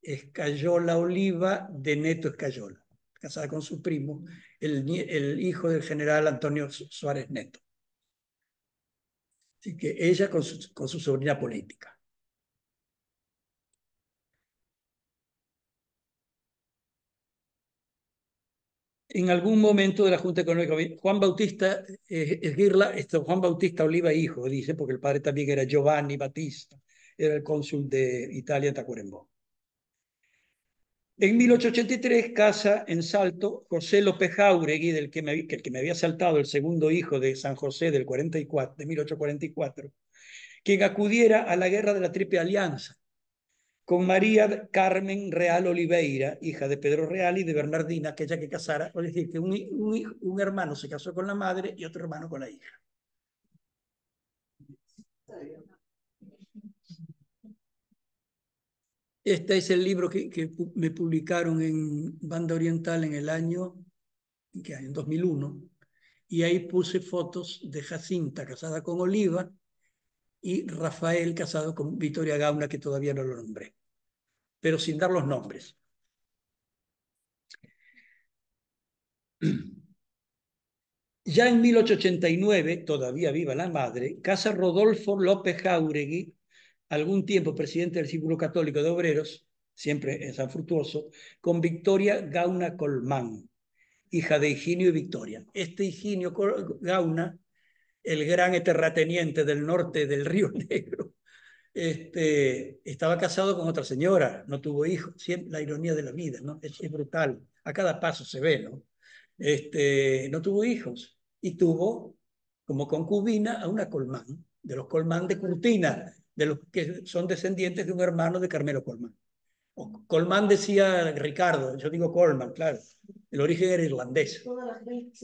Escayola Oliva de Neto Escayola casada con su primo, el, hijo del general Antonio Suárez Neto. Así que ella con su, sobrina política. en algún momento de la Junta Económica, Juan Bautista es eh, Esguirla, Juan Bautista Oliva hijo, dice, porque el padre también era Giovanni Batista era el cónsul de Italia en Tacuarembó. En 1883 casa en Salto José López Jauregui, del que me, el que me había saltado el segundo hijo de San José del 44, de 1844, quien acudiera a la guerra de la Triple Alianza con María Carmen Real Oliveira, hija de Pedro Real y de Bernardina, aquella que casara, es decir, que un, un hermano se casó con la madre y otro hermano con la hija. Este es el libro que, me publicaron en Banda Oriental en el año, En 2001. Y ahí puse fotos de Jacinta casada con Oliva y Rafael casado con Victoria Gauna, que todavía no lo nombré, pero sin dar los nombres. Ya en 1889, todavía viva la madre, casa Rodolfo López Jauregui algún tiempo presidente del Círculo Católico de Obreros, siempre en San Fructuoso, con Victoria Gauna Colmán, hija de Higinio y Victoria. Este Higinio Gauna, el gran terrateniente del norte del Río Negro, este, estaba casado con otra señora, no tuvo hijos. Siempre, la ironía de la vida, ¿no? Es, brutal. A cada paso se ve, ¿no? Este, no tuvo hijos y tuvo como concubina a una colmán, de los colmán de Cortina, de los que son descendientes de un hermano de Carmelo Colman. Colman decía Ricardo, yo digo Colman, claro. El origen era irlandés. Toda la gente,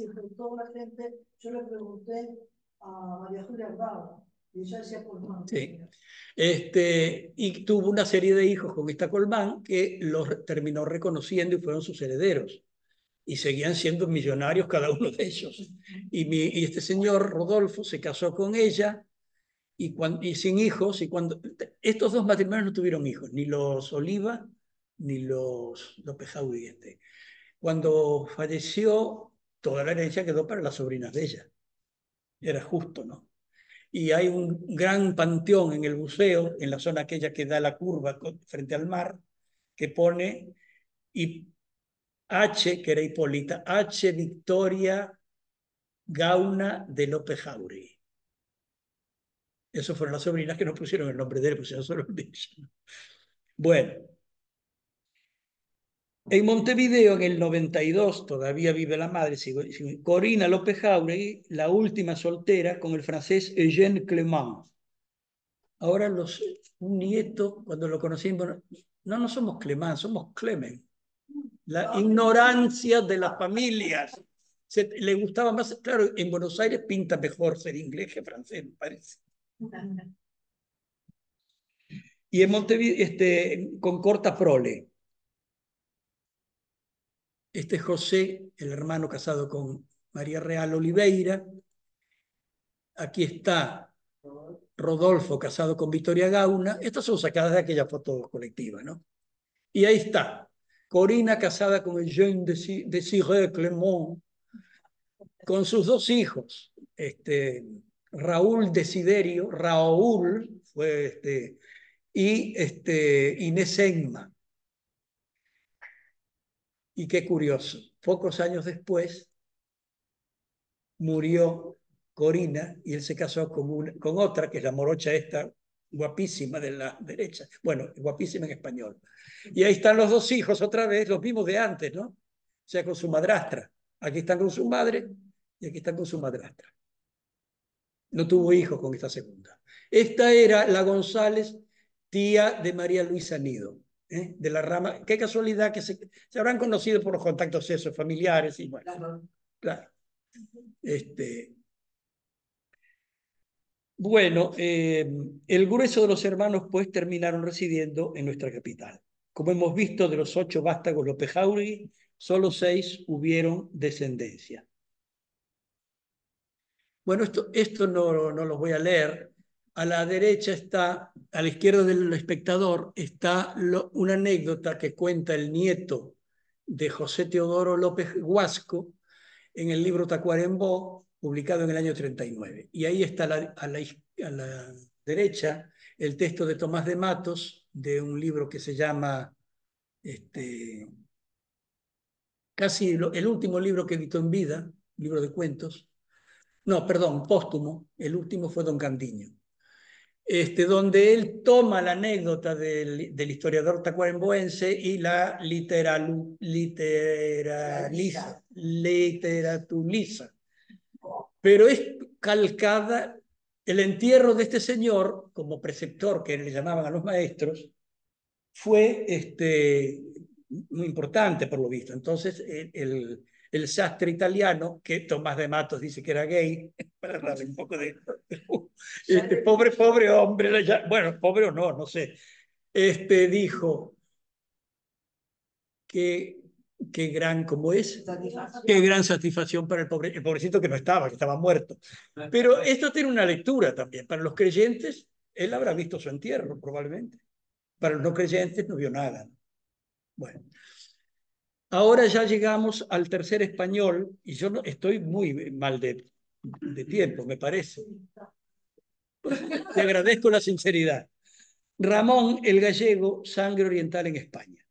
yo le pregunté a María Julia y ella decía Colman. Sí. Este, y tuvo una serie de hijos con esta Colman que los terminó reconociendo y fueron sus herederos. Y seguían siendo millonarios cada uno de ellos. Y, mi, y este señor Rodolfo se casó con ella y, sin hijos, y cuando estos dos matrimonios no tuvieron hijos, ni los Oliva ni los López Jauregui. Cuando falleció, toda la herencia quedó para las sobrinas de ella. Era justo, ¿no? Y hay un gran panteón en el buceo, en la zona aquella que da la curva frente al mar, que pone H, que era Hipólita, H. Victoria Gauna de López Jauregui esas fueron las sobrinas que nos pusieron el nombre de él, pusieron solo el de Bueno. En Montevideo, en el 92, todavía vive la madre, Corina López Jauregui, la última soltera con el francés Eugène Clément. Ahora los, un nieto, cuando lo conocimos, no, no somos Clément, somos Clemen. La ignorancia de las familias. le gustaba más, claro, en Buenos Aires pinta mejor ser inglés que francés, me parece. Y en Montevideo, este, con corta prole. Este es José, el hermano casado con María Real Oliveira. Aquí está Rodolfo, casado con Victoria Gauna. Estas son sacadas de aquella foto colectiva, ¿no? Y ahí está, Corina casada con el Jean de Cyril Clement, con sus dos hijos, este, Raúl Desiderio, Raúl fue este, y este, Inés Y qué curioso, pocos años después murió Corina y él se casó con, con otra, que es la morocha esta, guapísima de la derecha, bueno, guapísima en español. Y ahí están los dos hijos otra vez, los mismos de antes, ¿no? O sea, con su madrastra. Aquí están con su madre y aquí están con su madrastra no tuvo hijos con esta segunda. Esta era la González, tía de María Luisa Nido, ¿eh? de la rama. Qué casualidad que se, habrán conocido por los contactos esos, familiares y bueno. Claro. Este, bueno, eh, el grueso de los hermanos pues terminaron residiendo en nuestra capital. Como hemos visto, de los ocho vástagos López Jauregui, solo seis hubieron descendencia. Bueno, esto, esto no, no los voy a leer. A la derecha está, a la izquierda del espectador, está una anécdota que cuenta el nieto de José Teodoro López Huasco en el libro Tacuarembó, publicado en el año 39. Y ahí está a, la, a la derecha el texto de Tomás de Matos, de un libro que se llama este, casi el último libro que editó en vida, libro de cuentos, no, perdón, póstumo, el último fue Don Candiño. este, donde él toma la anécdota del, historiador tacuaremboense y la literaliza, literatuliza. Pero es calcada el entierro de este señor, como preceptor que le llamaban a los maestros, fue este, muy importante por lo visto. Entonces, el el sastre italiano, que Tomás de Matos dice que era gay, para darle un poco de... Este, pobre, pobre hombre, bueno, pobre o no, no sé, este, dijo que qué gran, ¿cómo es? Qué gran satisfacción para el, pobre, el pobrecito que no estaba, que estaba muerto. Pero esto tiene una lectura también. Para los creyentes, él habrá visto su entierro, probablemente. Para los no creyentes, no vio nada. Bueno. Ahora ya llegamos al tercer español y yo estoy muy mal de, tiempo, me parece. Te agradezco la sinceridad. Ramón el gallego, sangre oriental en España.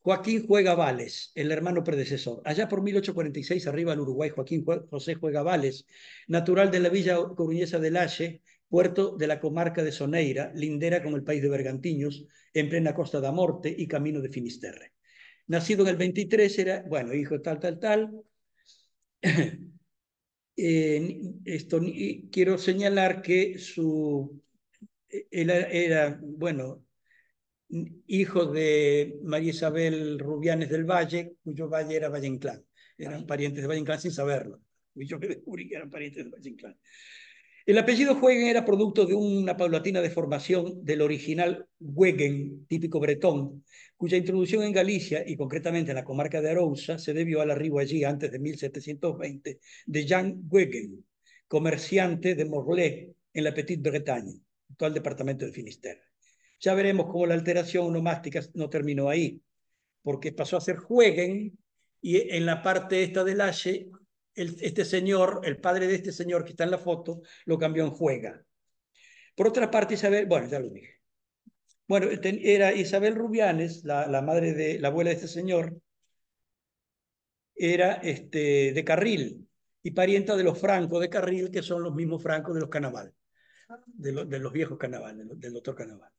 Joaquín juega Vales, el hermano predecesor. Allá por 1846, arriba en Uruguay, Joaquín José juega Vales, natural de la villa coruñesa de Lache, puerto de la comarca de Soneira, lindera con el país de Bergantiños, en plena costa de Morte y camino de Finisterre. Nacido en el 23, era, bueno, hijo tal, tal, tal. Eh, esto, quiero señalar que su, él era, bueno, hijo de María Isabel Rubianes del Valle, cuyo valle era Valle Inclán. Eran parientes de Valle Inclán sin saberlo. Y yo me descubrí que eran parientes de Valle el apellido Huegen era producto de una paulatina deformación del original Huegen, típico bretón, cuya introducción en Galicia y concretamente en la comarca de Arousa se debió al arribo allí antes de 1720 de Jean Huegen, comerciante de Morlaix en la Petite Bretagne, actual departamento de Finisterre. Ya veremos cómo la alteración nomástica no terminó ahí, porque pasó a ser Huegen y en la parte esta del H este señor, el padre de este señor que está en la foto, lo cambió en juega. Por otra parte, Isabel, bueno, ya lo dije. Bueno, era Isabel Rubianes, la, madre de, la abuela de este señor, era este, de Carril y parienta de los francos de Carril, que son los mismos francos de los Canaval, de, los viejos Canaval, del, doctor Canaval.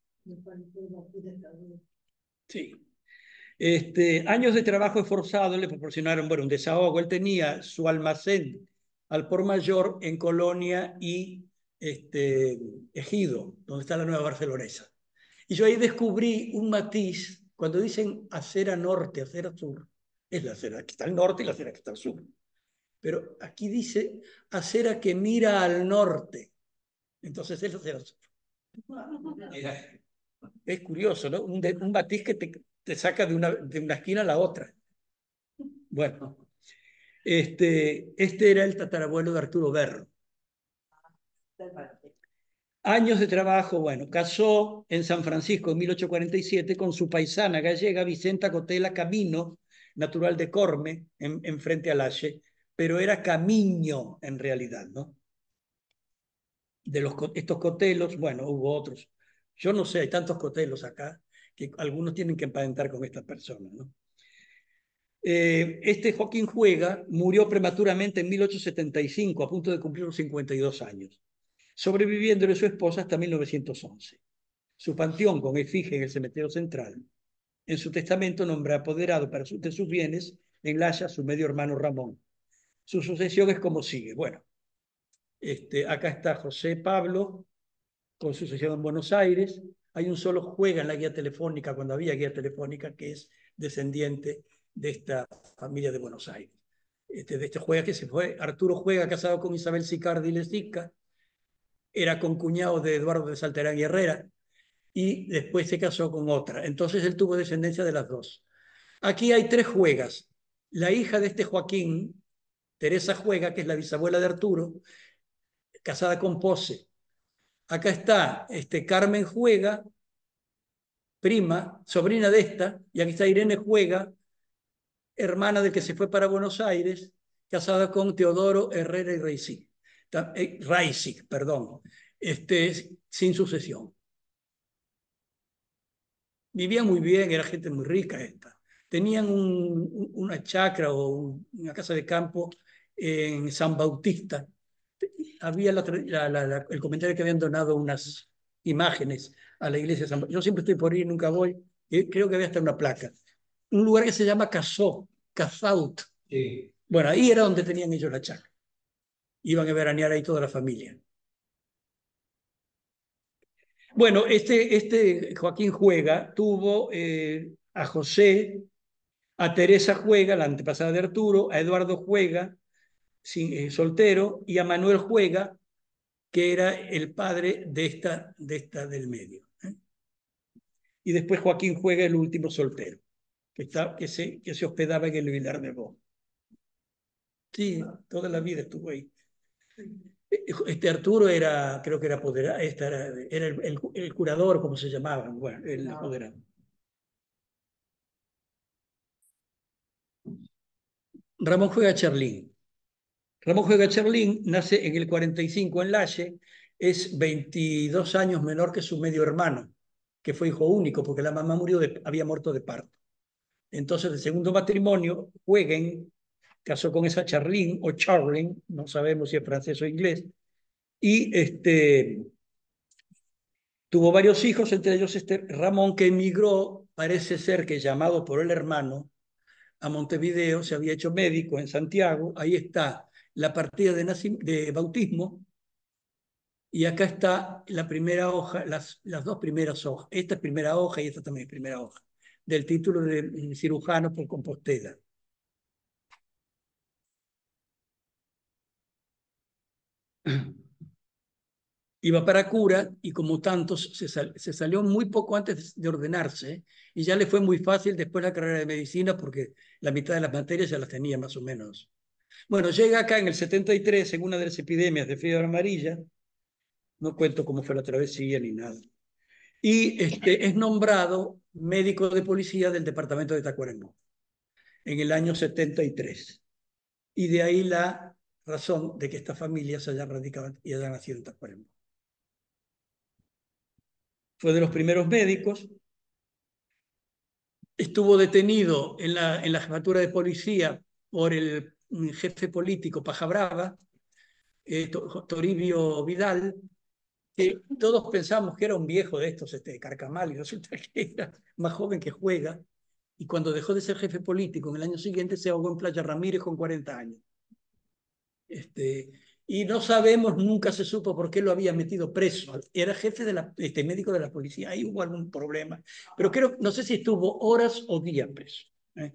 Sí. Este, años de trabajo esforzado le proporcionaron, bueno, un desahogo. Él tenía su almacén al por mayor en Colonia y este, Ejido, donde está la nueva barcelonesa. Y yo ahí descubrí un matiz, cuando dicen acera norte, acera sur, es la acera que está al norte y la acera que está al sur. Pero aquí dice acera que mira al norte. Entonces es la acera sur. Es curioso, ¿no? un matiz que te, te saca de una, de una esquina a la otra. Bueno, este, este era el tatarabuelo de Arturo Berro. Años de trabajo, bueno, casó en San Francisco en 1847 con su paisana gallega Vicenta Cotela Camino, natural de Corme, en, frente a Lache, pero era Camino en realidad, ¿no? De los, estos cotelos, bueno, hubo otros. Yo no sé, hay tantos cotelos acá que algunos tienen que emparentar con estas personas. ¿no? Eh, este Joaquín Juega murió prematuramente en 1875, a punto de cumplir los 52 años, sobreviviéndole su esposa hasta 1911. Su panteón con efigie en el cementerio central. En su testamento nombra apoderado para de sus bienes en Laya su medio hermano Ramón. Su sucesión es como sigue. Bueno, este, acá está José Pablo con sucesión en Buenos Aires, hay un solo juega en la guía telefónica, cuando había guía telefónica, que es descendiente de esta familia de Buenos Aires. Este, de este juega que se fue, Arturo Juega, casado con Isabel Sicardi Lesica, era concuñado de Eduardo de Salterán y Herrera, y después se casó con otra. Entonces él tuvo descendencia de las dos. Aquí hay tres juegas. La hija de este Joaquín, Teresa Juega, que es la bisabuela de Arturo, casada con Pose. Acá está este, Carmen Juega, prima, sobrina de esta, y aquí está Irene Juega, hermana del que se fue para Buenos Aires, casada con Teodoro Herrera y Reisig, eh, perdón, este, sin sucesión. Vivía muy bien, era gente muy rica esta. Tenían una chacra o una casa de campo en San Bautista, había el comentario que habían donado unas imágenes a la iglesia de San Yo siempre estoy por ahí, nunca voy. creo que había hasta una placa. Un lugar que se llama Cazó, Cazaut. Bueno, ahí era donde tenían ellos la chacra. Iban a veranear ahí toda la familia. Bueno, este, este Joaquín Juega tuvo eh, a José, a Teresa Juega, la antepasada de Arturo, a Eduardo Juega, eh, soltero, y a Manuel Juega, que era el padre de esta, de esta del medio. ¿eh? Y después Joaquín Juega, el último soltero, que, está, que, se, que se hospedaba en el Vilar de Bo. Sí, toda la vida estuvo ahí. Eh, este Arturo era, creo que era este era, el, curador, como se llamaba, bueno, el apoderado. Ramón Juega Charlín. Ramón Juega Charlín nace en el 45 en Lache, es 22 años menor que su medio hermano, que fue hijo único porque la mamá murió de, había muerto de parto. Entonces, el segundo matrimonio, Jueguen casó con esa Charlín o Charling, no sabemos si es francés o inglés, y este, tuvo varios hijos, entre ellos este Ramón, que emigró, parece ser que llamado por el hermano, a Montevideo, se había hecho médico en Santiago, ahí está la partida de, de bautismo y acá está la primera hoja, las, las dos primeras hojas. Esta es primera hoja y esta también es primera hoja, del título de mm, cirujano por Compostela. Iba para cura y como tantos se, se salió muy poco antes de ordenarse y ya le fue muy fácil después la carrera de medicina porque la mitad de las materias ya las tenía más o menos. Bueno, llega acá en el 73, en una de las epidemias de fiebre amarilla, no cuento cómo fue la travesía ni nada, y este, es nombrado médico de policía del departamento de Tacuarembó en el año 73. Y de ahí la razón de que esta familia se haya radicado y haya nacido en Tacuarembó. Fue de los primeros médicos. Estuvo detenido en la, en la jefatura de policía por el un jefe político, Paja Brava, eh, Toribio Vidal, que todos pensamos que era un viejo de estos, este, Carcamal, y resulta que era más joven que juega, y cuando dejó de ser jefe político en el año siguiente se ahogó en Playa Ramírez con 40 años. Este, y no sabemos, nunca se supo por qué lo había metido preso. Era jefe de la, este, médico de la policía, ahí hubo algún problema, pero creo, no sé si estuvo horas o días preso. ¿eh?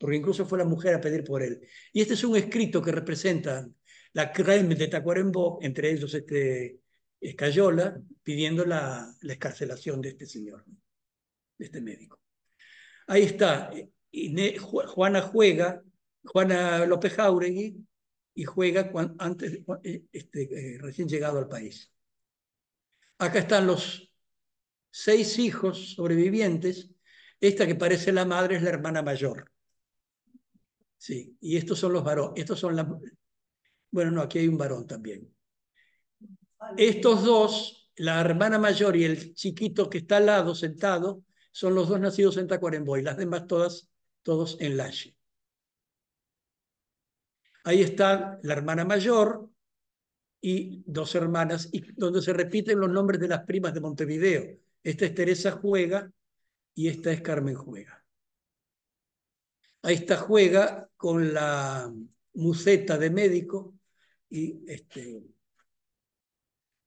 porque incluso fue la mujer a pedir por él. Y este es un escrito que representa la creme de Tacuarembó, entre ellos este Escayola, pidiendo la, la escarcelación de este señor, de este médico. Ahí está, Juana juega, Juana López Jauregui, y juega antes, eh, este, eh, recién llegado al país. Acá están los seis hijos sobrevivientes. Esta que parece la madre es la hermana mayor. Sí, y estos son los varones, estos son las... Bueno, no, aquí hay un varón también. Estos dos, la hermana mayor y el chiquito que está al lado sentado, son los dos nacidos en Tacuarembó y las demás todas, todos en Lache. Ahí está la hermana mayor y dos hermanas, y donde se repiten los nombres de las primas de Montevideo. Esta es Teresa Juega y esta es Carmen Juega. Ahí está, juega con la museta de médico y, este,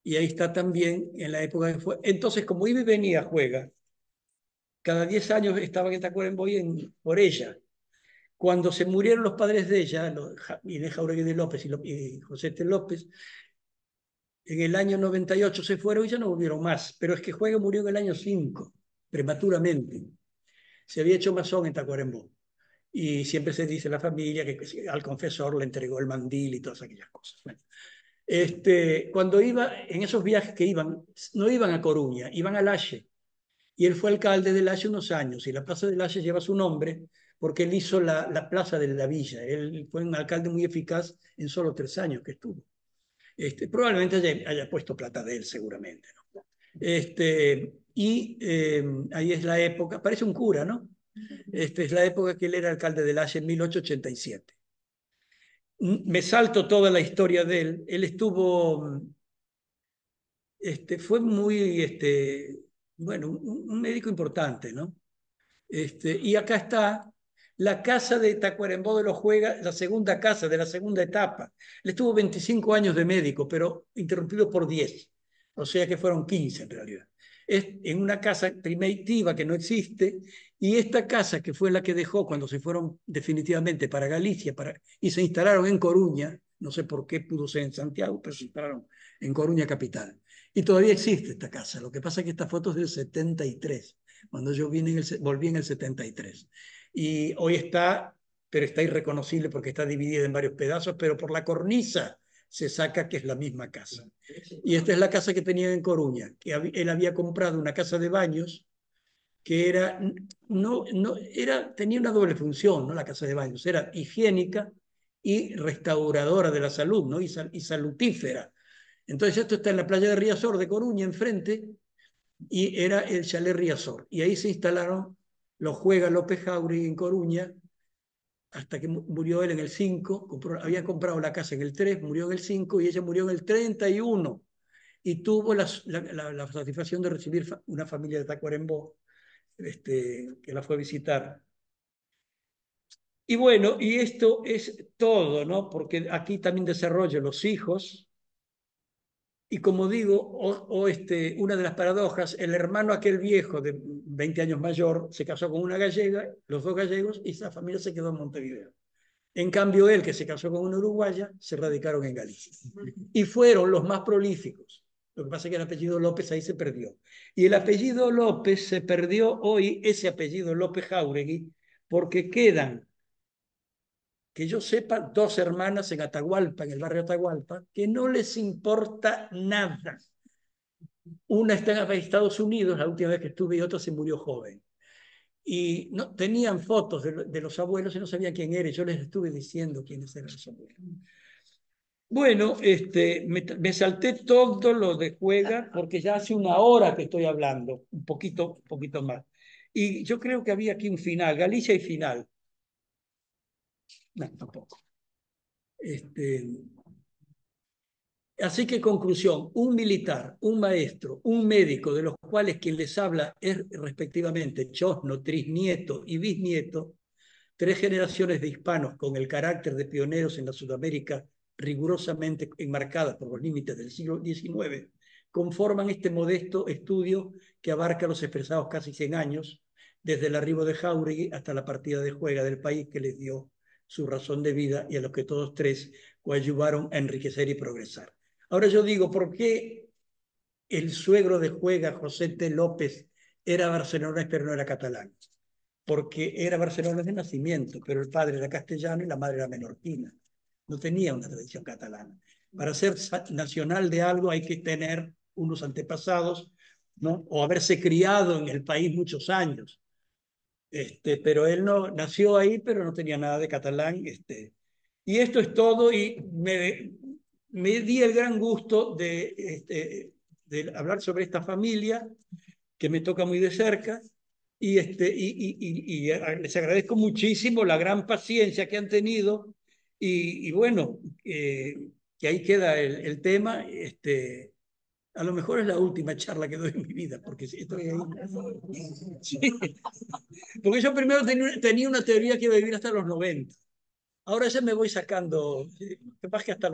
y ahí está también en la época que fue. Entonces, como iba y venía, juega. Cada 10 años estaba en Tacuarembó en, por ella. Cuando se murieron los padres de ella, los, Inés Jauregui de López y, José T. López, en el año 98 se fueron y ya no volvieron más. Pero es que Juega murió en el año 5, prematuramente. Se había hecho masón en Tacuarembó y siempre se dice la familia que al confesor le entregó el mandil y todas aquellas cosas. este, cuando iba, en esos viajes que iban, no iban a Coruña, iban a Lache. Y él fue alcalde de Lache unos años y la plaza de Lache lleva su nombre porque él hizo la, plaza de la villa. Él fue un alcalde muy eficaz en solo tres años que estuvo. Este, probablemente haya, puesto plata de él, seguramente. Este, y eh, ahí es la época, parece un cura, ¿no? Esta es la época que él era alcalde de La en 1887. Me salto toda la historia de él. Él estuvo, este, fue muy, este, bueno, un, médico importante, ¿no? Este, y acá está la casa de Tacuarembó de los Juegas, la segunda casa de la segunda etapa. Él estuvo 25 años de médico, pero interrumpido por 10. O sea que fueron 15 en realidad es en una casa primitiva que no existe, y esta casa que fue la que dejó cuando se fueron definitivamente para Galicia para, y se instalaron en Coruña, no sé por qué pudo ser en Santiago, pero se instalaron en Coruña capital. Y todavía existe esta casa, lo que pasa es que esta foto es del 73, cuando yo vine volví en el 73. Y hoy está, pero está irreconocible porque está dividida en varios pedazos, pero por la cornisa se saca que es la misma casa. Y esta es la casa que tenía en Coruña, que él había comprado una casa de baños que era, no, no, era, tenía una doble función, ¿no? la casa de baños, era higiénica y restauradora de la salud ¿no? y, salutífera. Entonces esto está en la playa de Riazor de Coruña, enfrente, y era el chalet Riazor. Y ahí se instalaron los Juega López Jauregui en Coruña, hasta que murió él en el 5, había comprado la casa en el 3, murió en el 5 y ella murió en el 31 y tuvo la, la satisfacción de recibir una familia de Tacuarembó este, que la fue a visitar. Y bueno, y esto es todo, ¿no? Porque aquí también desarrollo los hijos, y como digo, o, este, una de las paradojas, el hermano aquel viejo de 20 años mayor se casó con una gallega, los dos gallegos, y esa familia se quedó en Montevideo. En cambio, él que se casó con una uruguaya, se radicaron en Galicia. Y fueron los más prolíficos. Lo que pasa es que el apellido López ahí se perdió. Y el apellido López se perdió hoy, ese apellido López Jauregui, porque quedan que yo sepa, dos hermanas en Atahualpa, en el barrio Atahualpa, que no les importa nada. Una está en Estados Unidos, la última vez que estuve, y otra se murió joven. Y no, tenían fotos de, los abuelos y no sabían quién era. Yo les estuve diciendo quiénes eran los abuelos. Bueno, este, me, salté todo lo de juega porque ya hace una hora que estoy hablando, un poquito, un poquito más. Y yo creo que había aquí un final, Galicia y final. No, tampoco. Este, así que conclusión, un militar, un maestro, un médico, de los cuales quien les habla es respectivamente chosno, trisnieto y bisnieto, tres generaciones de hispanos con el carácter de pioneros en la Sudamérica rigurosamente enmarcadas por los límites del siglo XIX, conforman este modesto estudio que abarca los expresados casi 100 años, desde el arribo de Jauregui hasta la partida de juega del país que les dio su razón de vida y a los que todos tres ayudaron a enriquecer y progresar. Ahora yo digo, ¿por qué el suegro de Juega, José T. López, era barcelonés pero no era catalán? Porque era barcelona de nacimiento, pero el padre era castellano y la madre era menorquina. No tenía una tradición catalana. Para ser nacional de algo hay que tener unos antepasados, ¿no? O haberse criado en el país muchos años. Este, pero él no nació ahí, pero no tenía nada de catalán. Este. y esto es todo y me, di el gran gusto este, de, hablar sobre esta familia que me toca muy de cerca. Y, les agradezco muchísimo la gran paciencia que han tenido. Y, bueno, eh, que ahí queda el, tema. Este, a lo mejor es la última charla que doy en mi vida, porque Porque yo primero tenía una teoría que iba a vivir hasta los 90. Ahora ya me voy sacando, capaz que hasta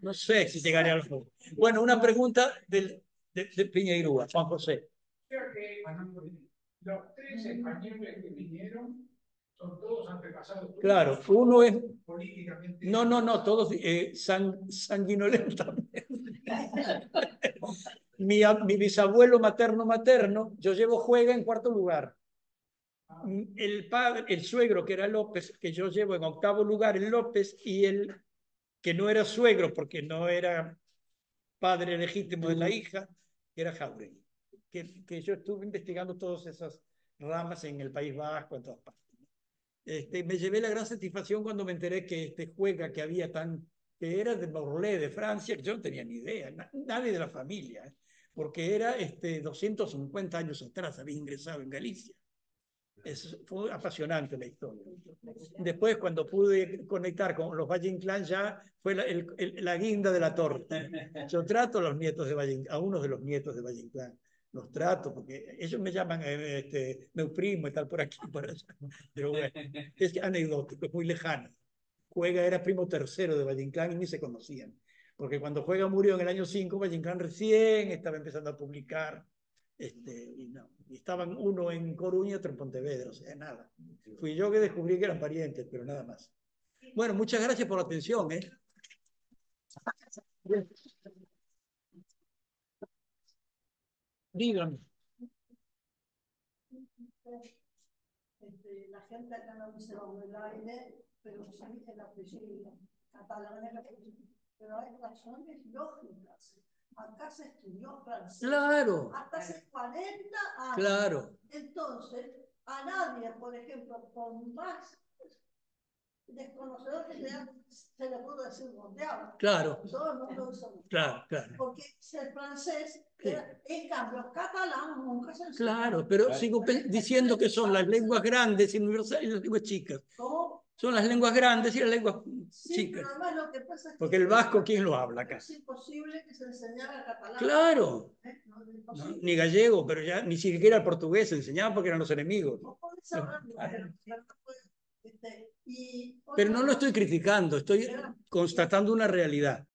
No sé si llegaré al juego. Bueno, una pregunta del, de, de Irúa, Juan José. los tres españoles que vinieron son todos antepasados. Claro, uno es... Políticamente... No, no, no, todos eh, sang, Mi, mi bisabuelo materno-materno, yo llevo juega en cuarto lugar. El, padre, el suegro, que era López, que yo llevo en octavo lugar, el López, y el que no era suegro porque no era padre legítimo de la hija, que era Jauregui. Que, que, yo estuve investigando todas esas ramas en el País Vasco, en todas partes. Este, me llevé la gran satisfacción cuando me enteré que este juega que había tan, que era de Borlé, de Francia, que yo no tenía ni idea, nadie de la familia. ¿eh? porque era este, 250 años atrás, había ingresado en Galicia. fue apasionante la historia. Después, cuando pude conectar con los Valle Inclán, ya fue la, guinda de la torta. Yo trato a los nietos de Valle, a unos de los nietos de Valle Inclán. Los trato porque ellos me llaman eh, este, meu primo y tal por aquí, por allá. Pero bueno, es anecdótico, es muy lejano. Juega era primo tercero de Valle Inclán y ni se conocían porque cuando juega murió en el año 5, Vallencán recién estaba empezando a publicar, este, y no, estaban uno en Coruña, otro en Pontevedra, o sea, nada. Fui yo que descubrí que eran parientes, pero nada más. Bueno, muchas gracias por la atención. ¿eh? Díganme. Este, la gente acá no pero se dice la presión pero hay razones lógicas. Acá se estudió francés. Claro. Hasta hace 40 años. Claro. Entonces, a nadie, por ejemplo, con más desconocedor que sea, se le pudo decir mondeado. Claro. Todo el mundo usa Claro, claro. Porque ser francés, era, en cambio, catalán nunca se Claro, pero sigo diciendo que son las lenguas grandes y universales y las lenguas chicas son las lenguas grandes y las lenguas chicas. Porque el vasco, ¿quién lo habla acá? Claro. ¿Eh? ni gallego, pero ya ni siquiera el portugués se enseñaba porque eran los enemigos. Ah. Este, pero no lo estoy criticando, estoy constatando una realidad.